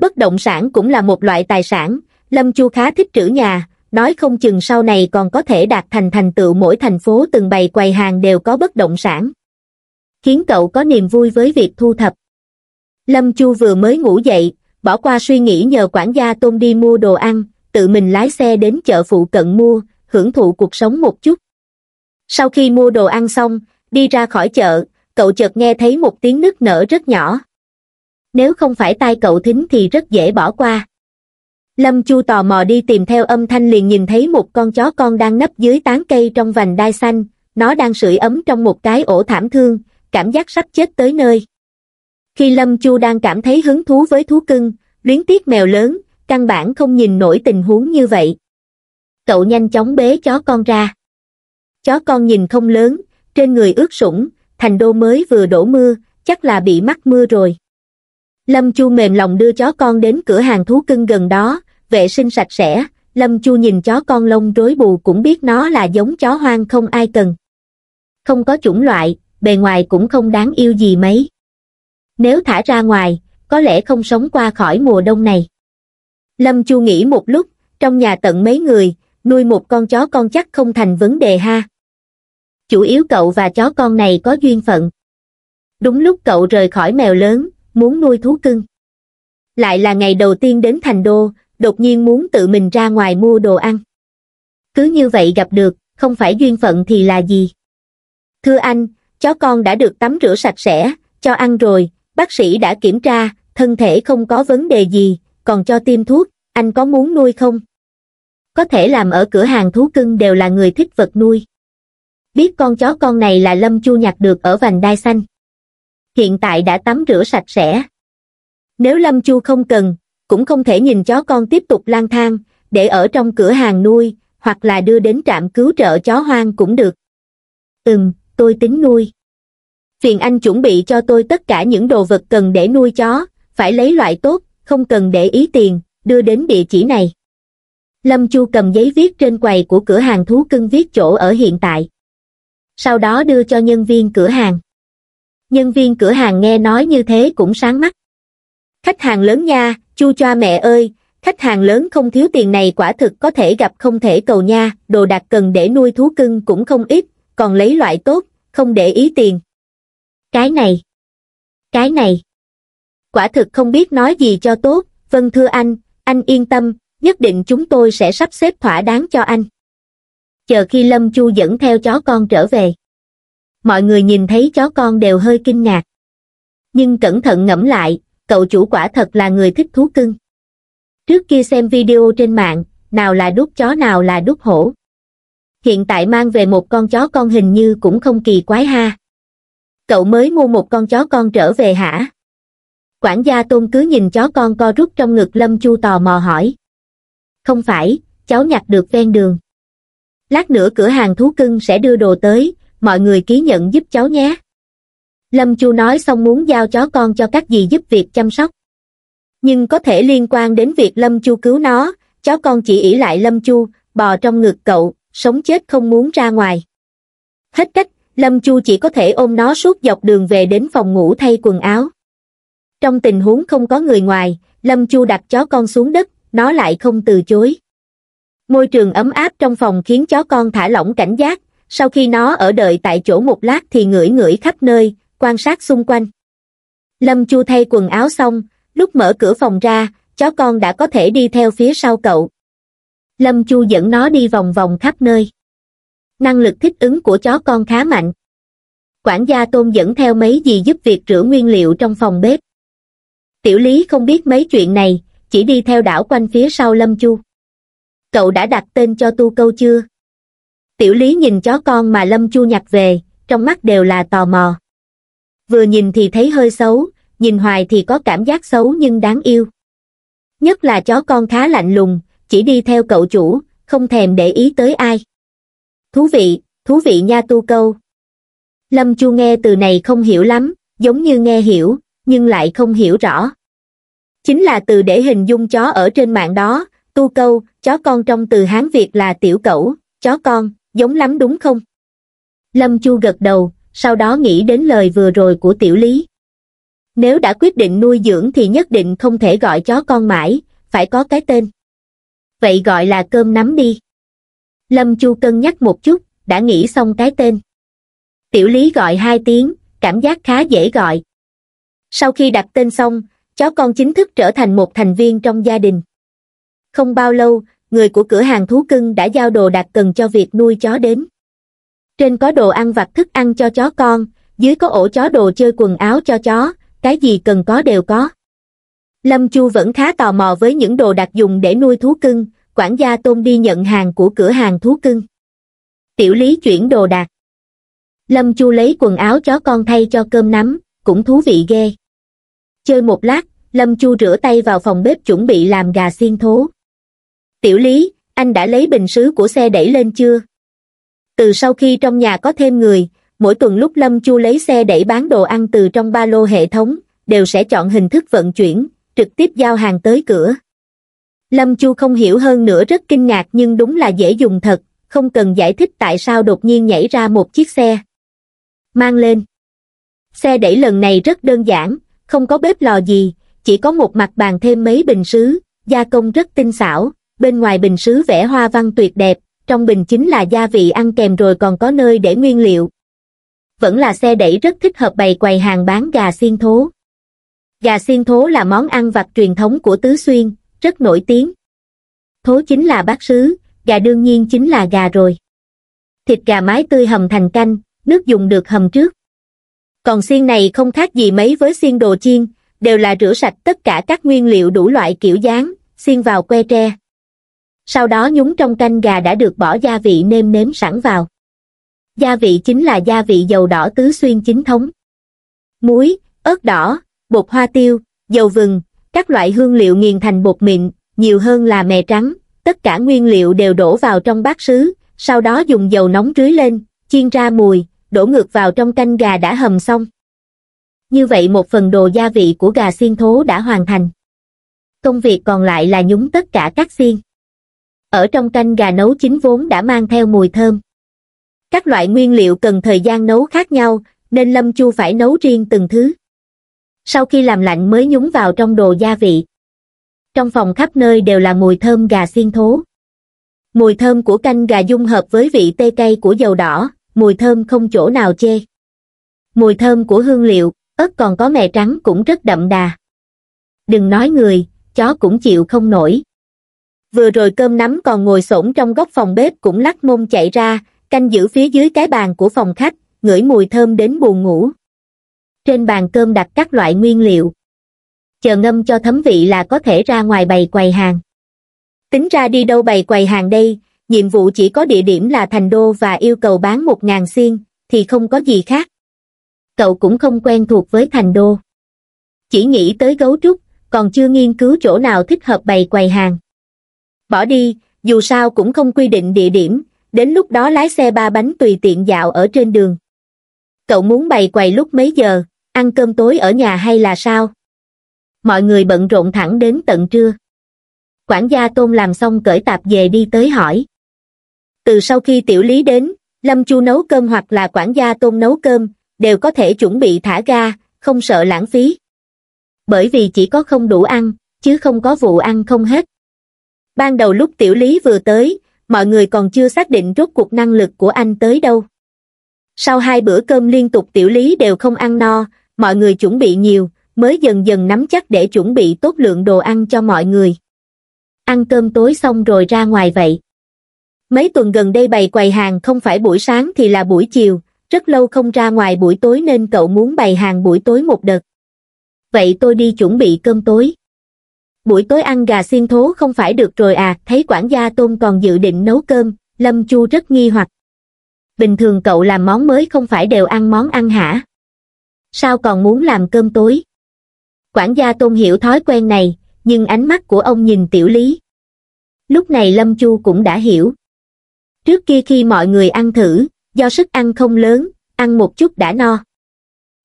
bất động sản cũng là một loại tài sản lâm chu khá thích trữ nhà nói không chừng sau này còn có thể đạt thành thành tựu mỗi thành phố từng bày quầy hàng đều có bất động sản khiến cậu có niềm vui với việc thu thập lâm chu vừa mới ngủ dậy bỏ qua suy nghĩ nhờ quản gia Tôm đi mua đồ ăn tự mình lái xe đến chợ phụ cận mua hưởng thụ cuộc sống một chút sau khi mua đồ ăn xong đi ra khỏi chợ cậu chợt nghe thấy một tiếng nứt nở rất nhỏ nếu không phải tai cậu thính thì rất dễ bỏ qua lâm chu tò mò đi tìm theo âm thanh liền nhìn thấy một con chó con đang nấp dưới tán cây trong vành đai xanh nó đang sưởi ấm trong một cái ổ thảm thương cảm giác sắp chết tới nơi khi lâm chu đang cảm thấy hứng thú với thú cưng luyến tiếc mèo lớn căn bản không nhìn nổi tình huống như vậy cậu nhanh chóng bế chó con ra chó con nhìn không lớn trên người ướt sũng thành đô mới vừa đổ mưa chắc là bị mắc mưa rồi Lâm Chu mềm lòng đưa chó con đến cửa hàng thú cưng gần đó, vệ sinh sạch sẽ, Lâm Chu nhìn chó con lông rối bù cũng biết nó là giống chó hoang không ai cần. Không có chủng loại, bề ngoài cũng không đáng yêu gì mấy. Nếu thả ra ngoài, có lẽ không sống qua khỏi mùa đông này. Lâm Chu nghĩ một lúc, trong nhà tận mấy người, nuôi một con chó con chắc không thành vấn đề ha. Chủ yếu cậu và chó con này có duyên phận. Đúng lúc cậu rời khỏi mèo lớn, muốn nuôi thú cưng. Lại là ngày đầu tiên đến thành đô, đột nhiên muốn tự mình ra ngoài mua đồ ăn. Cứ như vậy gặp được, không phải duyên phận thì là gì? Thưa anh, chó con đã được tắm rửa sạch sẽ, cho ăn rồi, bác sĩ đã kiểm tra, thân thể không có vấn đề gì, còn cho tiêm thuốc, anh có muốn nuôi không? Có thể làm ở cửa hàng thú cưng đều là người thích vật nuôi. Biết con chó con này là Lâm Chu nhặt được ở vành đai xanh hiện tại đã tắm rửa sạch sẽ. Nếu Lâm Chu không cần, cũng không thể nhìn chó con tiếp tục lang thang, để ở trong cửa hàng nuôi, hoặc là đưa đến trạm cứu trợ chó hoang cũng được. Ừm, tôi tính nuôi. Phiền anh chuẩn bị cho tôi tất cả những đồ vật cần để nuôi chó, phải lấy loại tốt, không cần để ý tiền, đưa đến địa chỉ này. Lâm Chu cầm giấy viết trên quầy của cửa hàng thú cưng viết chỗ ở hiện tại. Sau đó đưa cho nhân viên cửa hàng nhân viên cửa hàng nghe nói như thế cũng sáng mắt. Khách hàng lớn nha, chu choa mẹ ơi, khách hàng lớn không thiếu tiền này quả thực có thể gặp không thể cầu nha, đồ đạc cần để nuôi thú cưng cũng không ít, còn lấy loại tốt, không để ý tiền. Cái này, cái này, quả thực không biết nói gì cho tốt, vâng thưa anh, anh yên tâm, nhất định chúng tôi sẽ sắp xếp thỏa đáng cho anh. Chờ khi Lâm Chu dẫn theo chó con trở về mọi người nhìn thấy chó con đều hơi kinh ngạc. Nhưng cẩn thận ngẫm lại, cậu chủ quả thật là người thích thú cưng. Trước kia xem video trên mạng, nào là đút chó nào là đút hổ. Hiện tại mang về một con chó con hình như cũng không kỳ quái ha. Cậu mới mua một con chó con trở về hả? Quản gia tôn cứ nhìn chó con co rút trong ngực Lâm Chu tò mò hỏi. Không phải, cháu nhặt được ven đường. Lát nữa cửa hàng thú cưng sẽ đưa đồ tới, mọi người ký nhận giúp cháu nhé. Lâm Chu nói xong muốn giao chó con cho các dì giúp việc chăm sóc. Nhưng có thể liên quan đến việc Lâm Chu cứu nó, chó con chỉ ỷ lại Lâm Chu, bò trong ngực cậu, sống chết không muốn ra ngoài. Hết cách, Lâm Chu chỉ có thể ôm nó suốt dọc đường về đến phòng ngủ thay quần áo. Trong tình huống không có người ngoài, Lâm Chu đặt chó con xuống đất, nó lại không từ chối. Môi trường ấm áp trong phòng khiến chó con thả lỏng cảnh giác, sau khi nó ở đợi tại chỗ một lát thì ngửi ngửi khắp nơi quan sát xung quanh lâm chu thay quần áo xong lúc mở cửa phòng ra chó con đã có thể đi theo phía sau cậu lâm chu dẫn nó đi vòng vòng khắp nơi năng lực thích ứng của chó con khá mạnh quản gia tôn dẫn theo mấy gì giúp việc rửa nguyên liệu trong phòng bếp tiểu lý không biết mấy chuyện này chỉ đi theo đảo quanh phía sau lâm chu cậu đã đặt tên cho tu câu chưa tiểu lý nhìn chó con mà lâm chu nhặt về trong mắt đều là tò mò vừa nhìn thì thấy hơi xấu nhìn hoài thì có cảm giác xấu nhưng đáng yêu nhất là chó con khá lạnh lùng chỉ đi theo cậu chủ không thèm để ý tới ai thú vị thú vị nha tu câu lâm chu nghe từ này không hiểu lắm giống như nghe hiểu nhưng lại không hiểu rõ chính là từ để hình dung chó ở trên mạng đó tu câu chó con trong từ hán việt là tiểu cẩu chó con giống lắm đúng không? Lâm Chu gật đầu, sau đó nghĩ đến lời vừa rồi của tiểu lý. Nếu đã quyết định nuôi dưỡng thì nhất định không thể gọi chó con mãi, phải có cái tên. Vậy gọi là cơm nắm đi. Lâm Chu cân nhắc một chút, đã nghĩ xong cái tên. Tiểu lý gọi hai tiếng, cảm giác khá dễ gọi. Sau khi đặt tên xong, chó con chính thức trở thành một thành viên trong gia đình. Không bao lâu, người của cửa hàng thú cưng đã giao đồ đặt cần cho việc nuôi chó đến. Trên có đồ ăn vặt thức ăn cho chó con, dưới có ổ chó đồ chơi quần áo cho chó, cái gì cần có đều có. Lâm Chu vẫn khá tò mò với những đồ đặc dùng để nuôi thú cưng, quản gia Tôn đi nhận hàng của cửa hàng thú cưng. Tiểu lý chuyển đồ đạc. Lâm Chu lấy quần áo chó con thay cho cơm nắm, cũng thú vị ghê. Chơi một lát, Lâm Chu rửa tay vào phòng bếp chuẩn bị làm gà xiên thố tiểu lý anh đã lấy bình sứ của xe đẩy lên chưa từ sau khi trong nhà có thêm người mỗi tuần lúc lâm chu lấy xe đẩy bán đồ ăn từ trong ba lô hệ thống đều sẽ chọn hình thức vận chuyển trực tiếp giao hàng tới cửa lâm chu không hiểu hơn nữa rất kinh ngạc nhưng đúng là dễ dùng thật không cần giải thích tại sao đột nhiên nhảy ra một chiếc xe mang lên xe đẩy lần này rất đơn giản không có bếp lò gì chỉ có một mặt bàn thêm mấy bình sứ gia công rất tinh xảo bên ngoài bình sứ vẽ hoa văn tuyệt đẹp, trong bình chính là gia vị ăn kèm rồi còn có nơi để nguyên liệu. Vẫn là xe đẩy rất thích hợp bày quầy hàng bán gà xiên thố. Gà xiên thố là món ăn vặt truyền thống của Tứ Xuyên, rất nổi tiếng. Thố chính là bát sứ, gà đương nhiên chính là gà rồi. Thịt gà mái tươi hầm thành canh, nước dùng được hầm trước. Còn xiên này không khác gì mấy với xiên đồ chiên, đều là rửa sạch tất cả các nguyên liệu đủ loại kiểu dáng, xiên vào que tre sau đó nhúng trong canh gà đã được bỏ gia vị nêm nếm sẵn vào. Gia vị chính là gia vị dầu đỏ tứ xuyên chính thống. Muối, ớt đỏ, bột hoa tiêu, dầu vừng, các loại hương liệu nghiền thành bột mịn, nhiều hơn là mè trắng, tất cả nguyên liệu đều đổ vào trong bát sứ, sau đó dùng dầu nóng rưới lên, chiên ra mùi, đổ ngược vào trong canh gà đã hầm xong. Như vậy một phần đồ gia vị của gà xiên thố đã hoàn thành. Công việc còn lại là nhúng tất cả các xiên ở trong canh gà nấu chín vốn đã mang theo mùi thơm. Các loại nguyên liệu cần thời gian nấu khác nhau, nên Lâm Chu phải nấu riêng từng thứ. Sau khi làm lạnh mới nhúng vào trong đồ gia vị. Trong phòng khắp nơi đều là mùi thơm gà xiên thố. Mùi thơm của canh gà dung hợp với vị tê cay của dầu đỏ, mùi thơm không chỗ nào chê. Mùi thơm của hương liệu, ớt còn có mè trắng cũng rất đậm đà. Đừng nói người, chó cũng chịu không nổi vừa rồi cơm nắm còn ngồi xổm trong góc phòng bếp cũng lắc mông chạy ra canh giữ phía dưới cái bàn của phòng khách ngửi mùi thơm đến buồn ngủ trên bàn cơm đặt các loại nguyên liệu chờ ngâm cho thấm vị là có thể ra ngoài bày quầy hàng tính ra đi đâu bày quầy hàng đây nhiệm vụ chỉ có địa điểm là thành đô và yêu cầu bán một ngàn xiên thì không có gì khác cậu cũng không quen thuộc với thành đô chỉ nghĩ tới gấu trúc còn chưa nghiên cứu chỗ nào thích hợp bày quầy hàng bỏ đi dù sao cũng không quy định địa điểm đến lúc đó lái xe ba bánh tùy tiện dạo ở trên đường cậu muốn bày quầy lúc mấy giờ ăn cơm tối ở nhà hay là sao mọi người bận rộn thẳng đến tận trưa quản gia tôn làm xong cởi tạp về đi tới hỏi từ sau khi tiểu lý đến lâm chu nấu cơm hoặc là quản gia tôn nấu cơm đều có thể chuẩn bị thả ga không sợ lãng phí bởi vì chỉ có không đủ ăn chứ không có vụ ăn không hết ban đầu lúc tiểu lý vừa tới mọi người còn chưa xác định rốt cuộc năng lực của anh tới đâu sau hai bữa cơm liên tục tiểu lý đều không ăn no mọi người chuẩn bị nhiều mới dần dần nắm chắc để chuẩn bị tốt lượng đồ ăn cho mọi người ăn cơm tối xong rồi ra ngoài vậy mấy tuần gần đây bày quầy hàng không phải buổi sáng thì là buổi chiều rất lâu không ra ngoài buổi tối nên cậu muốn bày hàng buổi tối một đợt vậy tôi đi chuẩn bị cơm tối buổi tối ăn gà xiên thố không phải được rồi à, thấy quản gia Tôn còn dự định nấu cơm, Lâm Chu rất nghi hoặc. Bình thường cậu làm món mới không phải đều ăn món ăn hả? Sao còn muốn làm cơm tối? Quản gia Tôn hiểu thói quen này, nhưng ánh mắt của ông nhìn tiểu lý. Lúc này Lâm Chu cũng đã hiểu. Trước kia khi mọi người ăn thử, do sức ăn không lớn, ăn một chút đã no.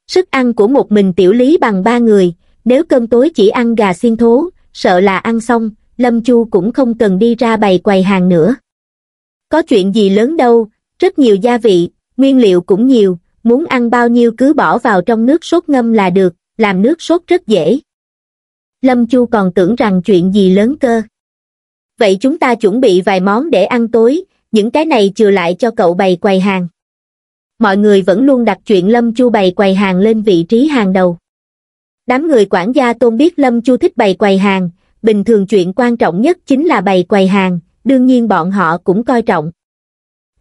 Sức ăn của một mình tiểu lý bằng ba người, nếu cơm tối chỉ ăn gà xiên thố sợ là ăn xong, Lâm Chu cũng không cần đi ra bày quầy hàng nữa. Có chuyện gì lớn đâu, rất nhiều gia vị, nguyên liệu cũng nhiều, muốn ăn bao nhiêu cứ bỏ vào trong nước sốt ngâm là được, làm nước sốt rất dễ. Lâm Chu còn tưởng rằng chuyện gì lớn cơ. Vậy chúng ta chuẩn bị vài món để ăn tối, những cái này chừa lại cho cậu bày quầy hàng. Mọi người vẫn luôn đặt chuyện Lâm Chu bày quầy hàng lên vị trí hàng đầu đám người quản gia tôn biết lâm chu thích bày quầy hàng bình thường chuyện quan trọng nhất chính là bày quầy hàng đương nhiên bọn họ cũng coi trọng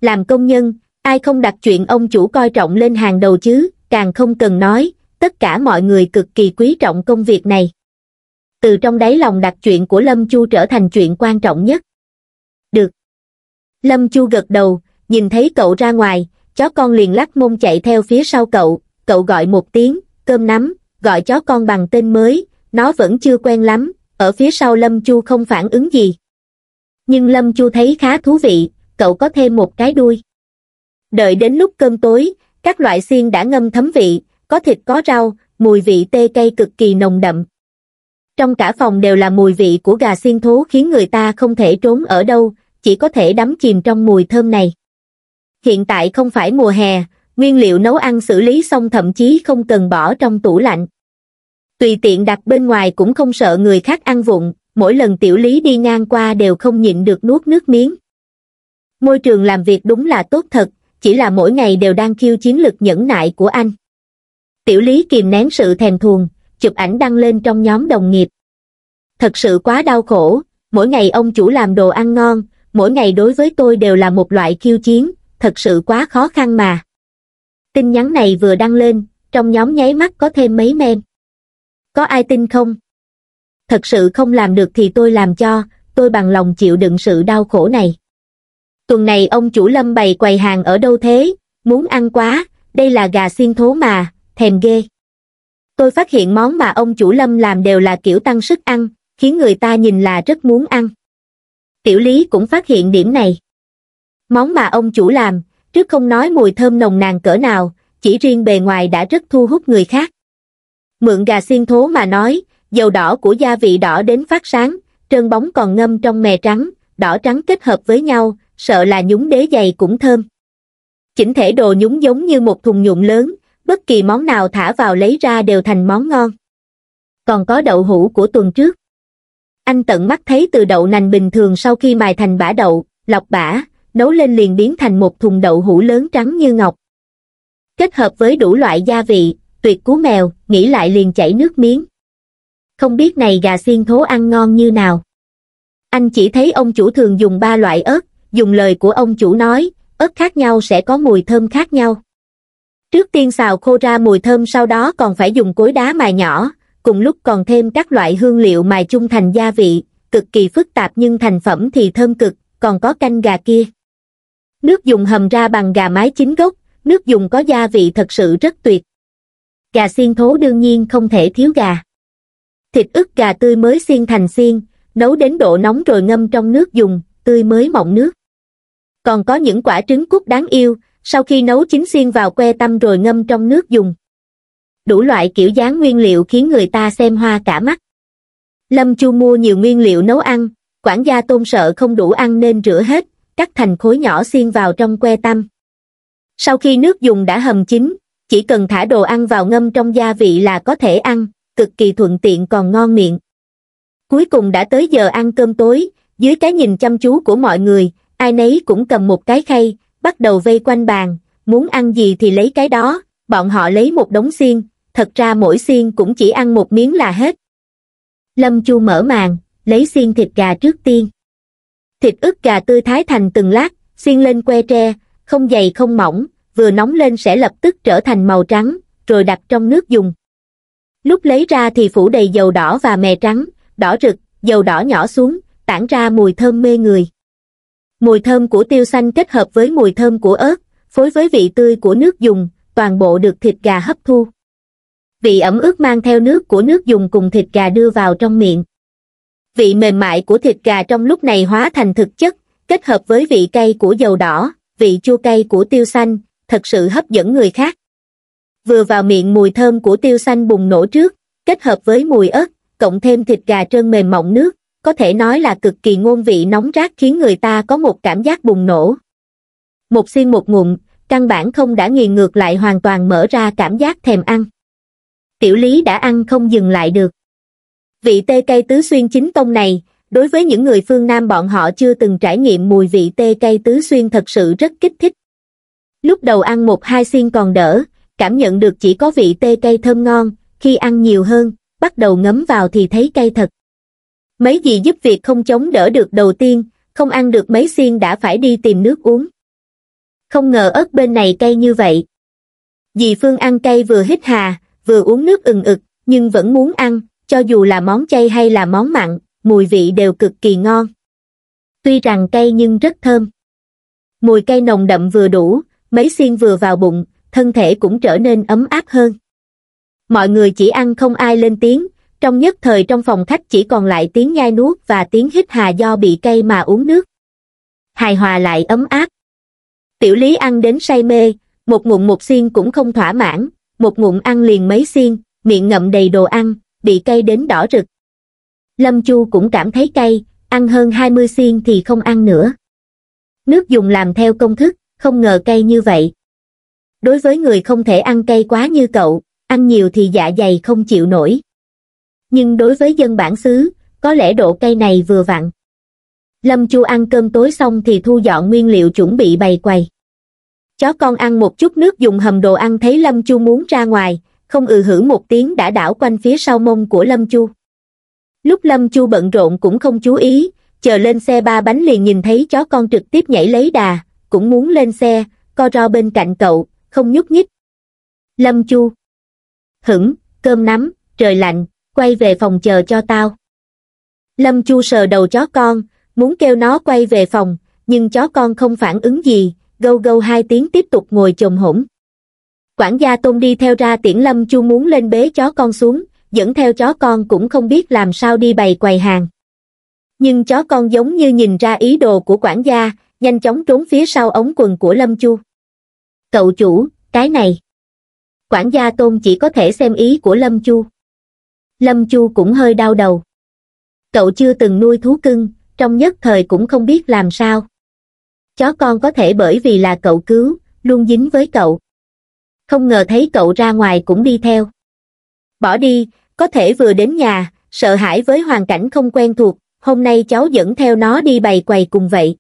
làm công nhân ai không đặt chuyện ông chủ coi trọng lên hàng đầu chứ càng không cần nói tất cả mọi người cực kỳ quý trọng công việc này từ trong đáy lòng đặt chuyện của lâm chu trở thành chuyện quan trọng nhất được lâm chu gật đầu nhìn thấy cậu ra ngoài chó con liền lắc mông chạy theo phía sau cậu cậu gọi một tiếng cơm nắm gọi chó con bằng tên mới, nó vẫn chưa quen lắm, ở phía sau Lâm Chu không phản ứng gì. Nhưng Lâm Chu thấy khá thú vị, cậu có thêm một cái đuôi. Đợi đến lúc cơm tối, các loại xiên đã ngâm thấm vị, có thịt có rau, mùi vị tê cây cực kỳ nồng đậm. Trong cả phòng đều là mùi vị của gà xiên thố khiến người ta không thể trốn ở đâu, chỉ có thể đắm chìm trong mùi thơm này. Hiện tại không phải mùa hè, nguyên liệu nấu ăn xử lý xong thậm chí không cần bỏ trong tủ lạnh tùy tiện đặt bên ngoài cũng không sợ người khác ăn vụng, mỗi lần tiểu lý đi ngang qua đều không nhịn được nuốt nước miếng. Môi trường làm việc đúng là tốt thật, chỉ là mỗi ngày đều đang khiêu chiến lực nhẫn nại của anh. Tiểu lý kìm nén sự thèm thuồng, chụp ảnh đăng lên trong nhóm đồng nghiệp. Thật sự quá đau khổ, mỗi ngày ông chủ làm đồ ăn ngon, mỗi ngày đối với tôi đều là một loại khiêu chiến, thật sự quá khó khăn mà. Tin nhắn này vừa đăng lên, trong nhóm nháy mắt có thêm mấy mem. Có ai tin không? Thật sự không làm được thì tôi làm cho, tôi bằng lòng chịu đựng sự đau khổ này. Tuần này ông chủ Lâm bày quầy hàng ở đâu thế? Muốn ăn quá, đây là gà xiên thố mà, thèm ghê. Tôi phát hiện món mà ông chủ Lâm làm đều là kiểu tăng sức ăn, khiến người ta nhìn là rất muốn ăn. Tiểu Lý cũng phát hiện điểm này. Món mà ông chủ làm, trước không nói mùi thơm nồng nàn cỡ nào, chỉ riêng bề ngoài đã rất thu hút người khác. Mượn gà xiên thố mà nói, dầu đỏ của gia vị đỏ đến phát sáng, trơn bóng còn ngâm trong mè trắng, đỏ trắng kết hợp với nhau, sợ là nhúng đế dày cũng thơm. Chỉnh thể đồ nhúng giống như một thùng nhụn lớn, bất kỳ món nào thả vào lấy ra đều thành món ngon. Còn có đậu hũ của tuần trước. Anh tận mắt thấy từ đậu nành bình thường sau khi mài thành bã đậu, lọc bã, nấu lên liền biến thành một thùng đậu hũ lớn trắng như ngọc. Kết hợp với đủ loại gia vị, tuyệt cú mèo, nghĩ lại liền chảy nước miếng. Không biết này gà xiên thố ăn ngon như nào. Anh chỉ thấy ông chủ thường dùng ba loại ớt, dùng lời của ông chủ nói, ớt khác nhau sẽ có mùi thơm khác nhau. Trước tiên xào khô ra mùi thơm sau đó còn phải dùng cối đá mài nhỏ, cùng lúc còn thêm các loại hương liệu mài chung thành gia vị, cực kỳ phức tạp nhưng thành phẩm thì thơm cực, còn có canh gà kia. Nước dùng hầm ra bằng gà mái chính gốc, nước dùng có gia vị thật sự rất tuyệt gà xiên thố đương nhiên không thể thiếu gà. Thịt ức gà tươi mới xiên thành xiên, nấu đến độ nóng rồi ngâm trong nước dùng, tươi mới mọng nước. Còn có những quả trứng cút đáng yêu, sau khi nấu chín xiên vào que tăm rồi ngâm trong nước dùng. Đủ loại kiểu dáng nguyên liệu khiến người ta xem hoa cả mắt. Lâm Chu mua nhiều nguyên liệu nấu ăn, quản gia tôn sợ không đủ ăn nên rửa hết, cắt thành khối nhỏ xiên vào trong que tăm. Sau khi nước dùng đã hầm chín, chỉ cần thả đồ ăn vào ngâm trong gia vị là có thể ăn cực kỳ thuận tiện còn ngon miệng cuối cùng đã tới giờ ăn cơm tối dưới cái nhìn chăm chú của mọi người ai nấy cũng cầm một cái khay bắt đầu vây quanh bàn muốn ăn gì thì lấy cái đó bọn họ lấy một đống xiên thật ra mỗi xiên cũng chỉ ăn một miếng là hết lâm chu mở màn lấy xiên thịt gà trước tiên thịt ức gà tươi thái thành từng lát xiên lên que tre không dày không mỏng vừa nóng lên sẽ lập tức trở thành màu trắng, rồi đặt trong nước dùng. Lúc lấy ra thì phủ đầy dầu đỏ và mè trắng, đỏ rực, dầu đỏ nhỏ xuống, tản ra mùi thơm mê người. Mùi thơm của tiêu xanh kết hợp với mùi thơm của ớt, phối với vị tươi của nước dùng, toàn bộ được thịt gà hấp thu. Vị ẩm ướt mang theo nước của nước dùng cùng thịt gà đưa vào trong miệng. Vị mềm mại của thịt gà trong lúc này hóa thành thực chất, kết hợp với vị cay của dầu đỏ, vị chua cay của tiêu xanh, thật sự hấp dẫn người khác vừa vào miệng mùi thơm của tiêu xanh bùng nổ trước kết hợp với mùi ớt cộng thêm thịt gà trơn mềm mọng nước có thể nói là cực kỳ ngôn vị nóng rát khiến người ta có một cảm giác bùng nổ một xiên một ngụm căn bản không đã nghiền ngược lại hoàn toàn mở ra cảm giác thèm ăn tiểu lý đã ăn không dừng lại được vị tê cây tứ xuyên chính tông này đối với những người phương nam bọn họ chưa từng trải nghiệm mùi vị tê cây tứ xuyên thật sự rất kích thích Lúc đầu ăn một hai xiên còn đỡ, cảm nhận được chỉ có vị tê cây thơm ngon, khi ăn nhiều hơn, bắt đầu ngấm vào thì thấy cay thật. Mấy gì giúp việc không chống đỡ được đầu tiên, không ăn được mấy xiên đã phải đi tìm nước uống. Không ngờ ớt bên này cay như vậy. Dì Phương ăn cay vừa hít hà, vừa uống nước ừng ực, nhưng vẫn muốn ăn, cho dù là món chay hay là món mặn, mùi vị đều cực kỳ ngon. Tuy rằng cay nhưng rất thơm. Mùi cay nồng đậm vừa đủ, mấy xiên vừa vào bụng, thân thể cũng trở nên ấm áp hơn. Mọi người chỉ ăn không ai lên tiếng, trong nhất thời trong phòng khách chỉ còn lại tiếng nhai nuốt và tiếng hít hà do bị cây mà uống nước. Hài hòa lại ấm áp. Tiểu lý ăn đến say mê, một ngụm một xiên cũng không thỏa mãn, một ngụm ăn liền mấy xiên, miệng ngậm đầy đồ ăn, bị cây đến đỏ rực. Lâm Chu cũng cảm thấy cay, ăn hơn 20 xiên thì không ăn nữa. Nước dùng làm theo công thức, không ngờ cay như vậy. Đối với người không thể ăn cay quá như cậu, ăn nhiều thì dạ dày không chịu nổi. Nhưng đối với dân bản xứ, có lẽ độ cay này vừa vặn. Lâm Chu ăn cơm tối xong thì thu dọn nguyên liệu chuẩn bị bày quầy. Chó con ăn một chút nước dùng hầm đồ ăn thấy Lâm Chu muốn ra ngoài, không ừ hử một tiếng đã đảo quanh phía sau mông của Lâm Chu. Lúc Lâm Chu bận rộn cũng không chú ý, chờ lên xe ba bánh liền nhìn thấy chó con trực tiếp nhảy lấy đà, cũng muốn lên xe, co ro bên cạnh cậu, không nhúc nhích. Lâm Chu Hửng, cơm nắm, trời lạnh, quay về phòng chờ cho tao. Lâm Chu sờ đầu chó con, muốn kêu nó quay về phòng, nhưng chó con không phản ứng gì, gâu gâu hai tiếng tiếp tục ngồi chồm hổm. Quản gia Tôn đi theo ra tiễn Lâm Chu muốn lên bế chó con xuống, dẫn theo chó con cũng không biết làm sao đi bày quầy hàng. Nhưng chó con giống như nhìn ra ý đồ của quản gia, nhanh chóng trốn phía sau ống quần của lâm chu cậu chủ cái này quản gia tôn chỉ có thể xem ý của lâm chu lâm chu cũng hơi đau đầu cậu chưa từng nuôi thú cưng trong nhất thời cũng không biết làm sao chó con có thể bởi vì là cậu cứu luôn dính với cậu không ngờ thấy cậu ra ngoài cũng đi theo bỏ đi có thể vừa đến nhà sợ hãi với hoàn cảnh không quen thuộc hôm nay cháu dẫn theo nó đi bày quầy cùng vậy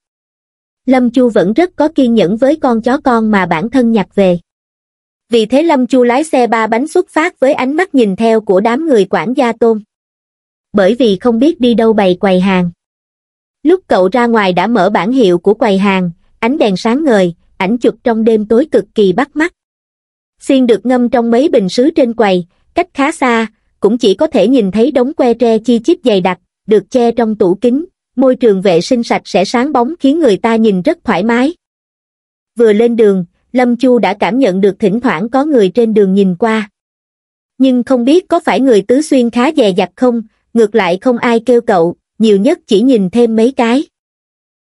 lâm chu vẫn rất có kiên nhẫn với con chó con mà bản thân nhặt về vì thế lâm chu lái xe ba bánh xuất phát với ánh mắt nhìn theo của đám người quản gia tôm bởi vì không biết đi đâu bày quầy hàng lúc cậu ra ngoài đã mở bản hiệu của quầy hàng ánh đèn sáng ngời ảnh chụp trong đêm tối cực kỳ bắt mắt xiên được ngâm trong mấy bình sứ trên quầy cách khá xa cũng chỉ có thể nhìn thấy đống que tre chi chít dày đặc được che trong tủ kính môi trường vệ sinh sạch sẽ sáng bóng khiến người ta nhìn rất thoải mái vừa lên đường lâm chu đã cảm nhận được thỉnh thoảng có người trên đường nhìn qua nhưng không biết có phải người tứ xuyên khá dè dặt không ngược lại không ai kêu cậu nhiều nhất chỉ nhìn thêm mấy cái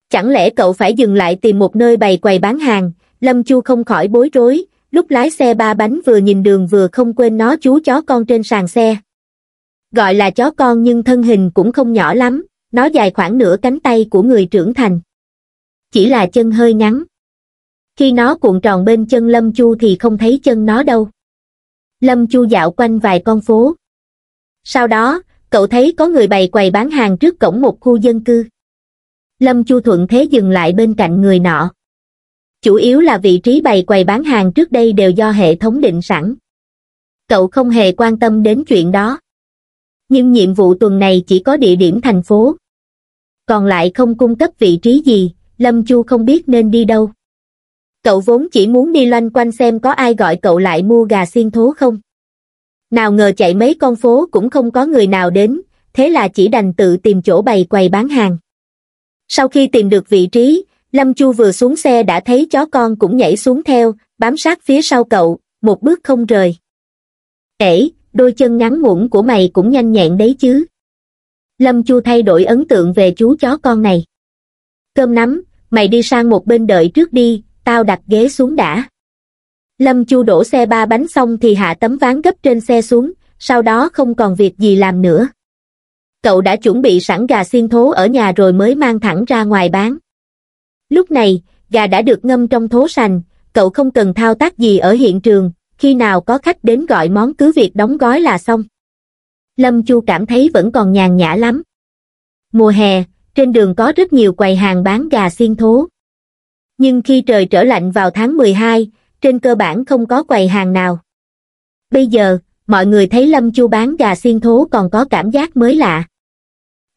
chẳng lẽ cậu phải dừng lại tìm một nơi bày quầy bán hàng lâm chu không khỏi bối rối lúc lái xe ba bánh vừa nhìn đường vừa không quên nó chú chó con trên sàn xe gọi là chó con nhưng thân hình cũng không nhỏ lắm nó dài khoảng nửa cánh tay của người trưởng thành. Chỉ là chân hơi ngắn. Khi nó cuộn tròn bên chân Lâm Chu thì không thấy chân nó đâu. Lâm Chu dạo quanh vài con phố. Sau đó, cậu thấy có người bày quầy bán hàng trước cổng một khu dân cư. Lâm Chu thuận thế dừng lại bên cạnh người nọ. Chủ yếu là vị trí bày quầy bán hàng trước đây đều do hệ thống định sẵn. Cậu không hề quan tâm đến chuyện đó nhưng nhiệm vụ tuần này chỉ có địa điểm thành phố. Còn lại không cung cấp vị trí gì, Lâm Chu không biết nên đi đâu. Cậu vốn chỉ muốn đi loanh quanh xem có ai gọi cậu lại mua gà xiên thố không. Nào ngờ chạy mấy con phố cũng không có người nào đến, thế là chỉ đành tự tìm chỗ bày quầy bán hàng. Sau khi tìm được vị trí, Lâm Chu vừa xuống xe đã thấy chó con cũng nhảy xuống theo, bám sát phía sau cậu, một bước không rời. Ể, đôi chân ngắn ngủn của mày cũng nhanh nhẹn đấy chứ. Lâm Chu thay đổi ấn tượng về chú chó con này. Cơm nắm, mày đi sang một bên đợi trước đi, tao đặt ghế xuống đã. Lâm Chu đổ xe ba bánh xong thì hạ tấm ván gấp trên xe xuống, sau đó không còn việc gì làm nữa. Cậu đã chuẩn bị sẵn gà xiên thố ở nhà rồi mới mang thẳng ra ngoài bán. Lúc này, gà đã được ngâm trong thố sành, cậu không cần thao tác gì ở hiện trường, khi nào có khách đến gọi món cứ việc đóng gói là xong. Lâm Chu cảm thấy vẫn còn nhàn nhã lắm. Mùa hè, trên đường có rất nhiều quầy hàng bán gà xiên thố. Nhưng khi trời trở lạnh vào tháng 12, trên cơ bản không có quầy hàng nào. Bây giờ, mọi người thấy Lâm Chu bán gà xiên thố còn có cảm giác mới lạ.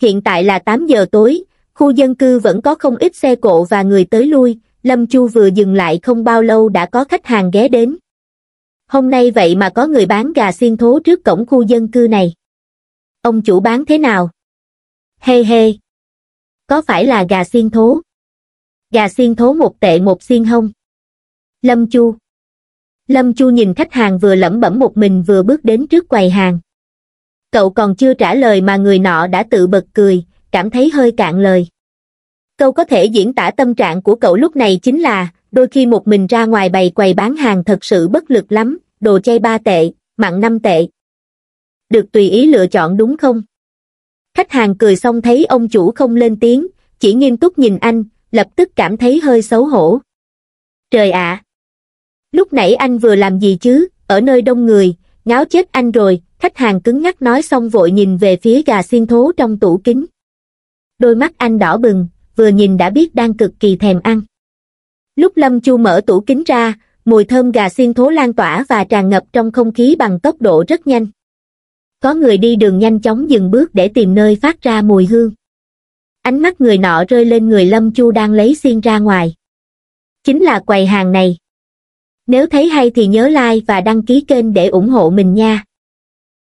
Hiện tại là 8 giờ tối, khu dân cư vẫn có không ít xe cộ và người tới lui, Lâm Chu vừa dừng lại không bao lâu đã có khách hàng ghé đến hôm nay vậy mà có người bán gà xiên thố trước cổng khu dân cư này ông chủ bán thế nào hê hey hê có phải là gà xiên thố gà xiên thố một tệ một xiên hông lâm chu lâm chu nhìn khách hàng vừa lẩm bẩm một mình vừa bước đến trước quầy hàng cậu còn chưa trả lời mà người nọ đã tự bật cười cảm thấy hơi cạn lời câu có thể diễn tả tâm trạng của cậu lúc này chính là đôi khi một mình ra ngoài bày quầy bán hàng thật sự bất lực lắm đồ chay ba tệ mặn năm tệ được tùy ý lựa chọn đúng không khách hàng cười xong thấy ông chủ không lên tiếng chỉ nghiêm túc nhìn anh lập tức cảm thấy hơi xấu hổ trời ạ lúc nãy anh vừa làm gì chứ ở nơi đông người ngáo chết anh rồi khách hàng cứng nhắc nói xong vội nhìn về phía gà xiên thố trong tủ kính đôi mắt anh đỏ bừng vừa nhìn đã biết đang cực kỳ thèm ăn Lúc Lâm Chu mở tủ kính ra, mùi thơm gà xiên thố lan tỏa và tràn ngập trong không khí bằng tốc độ rất nhanh. Có người đi đường nhanh chóng dừng bước để tìm nơi phát ra mùi hương. Ánh mắt người nọ rơi lên người Lâm Chu đang lấy xiên ra ngoài. Chính là quầy hàng này. Nếu thấy hay thì nhớ like và đăng ký kênh để ủng hộ mình nha.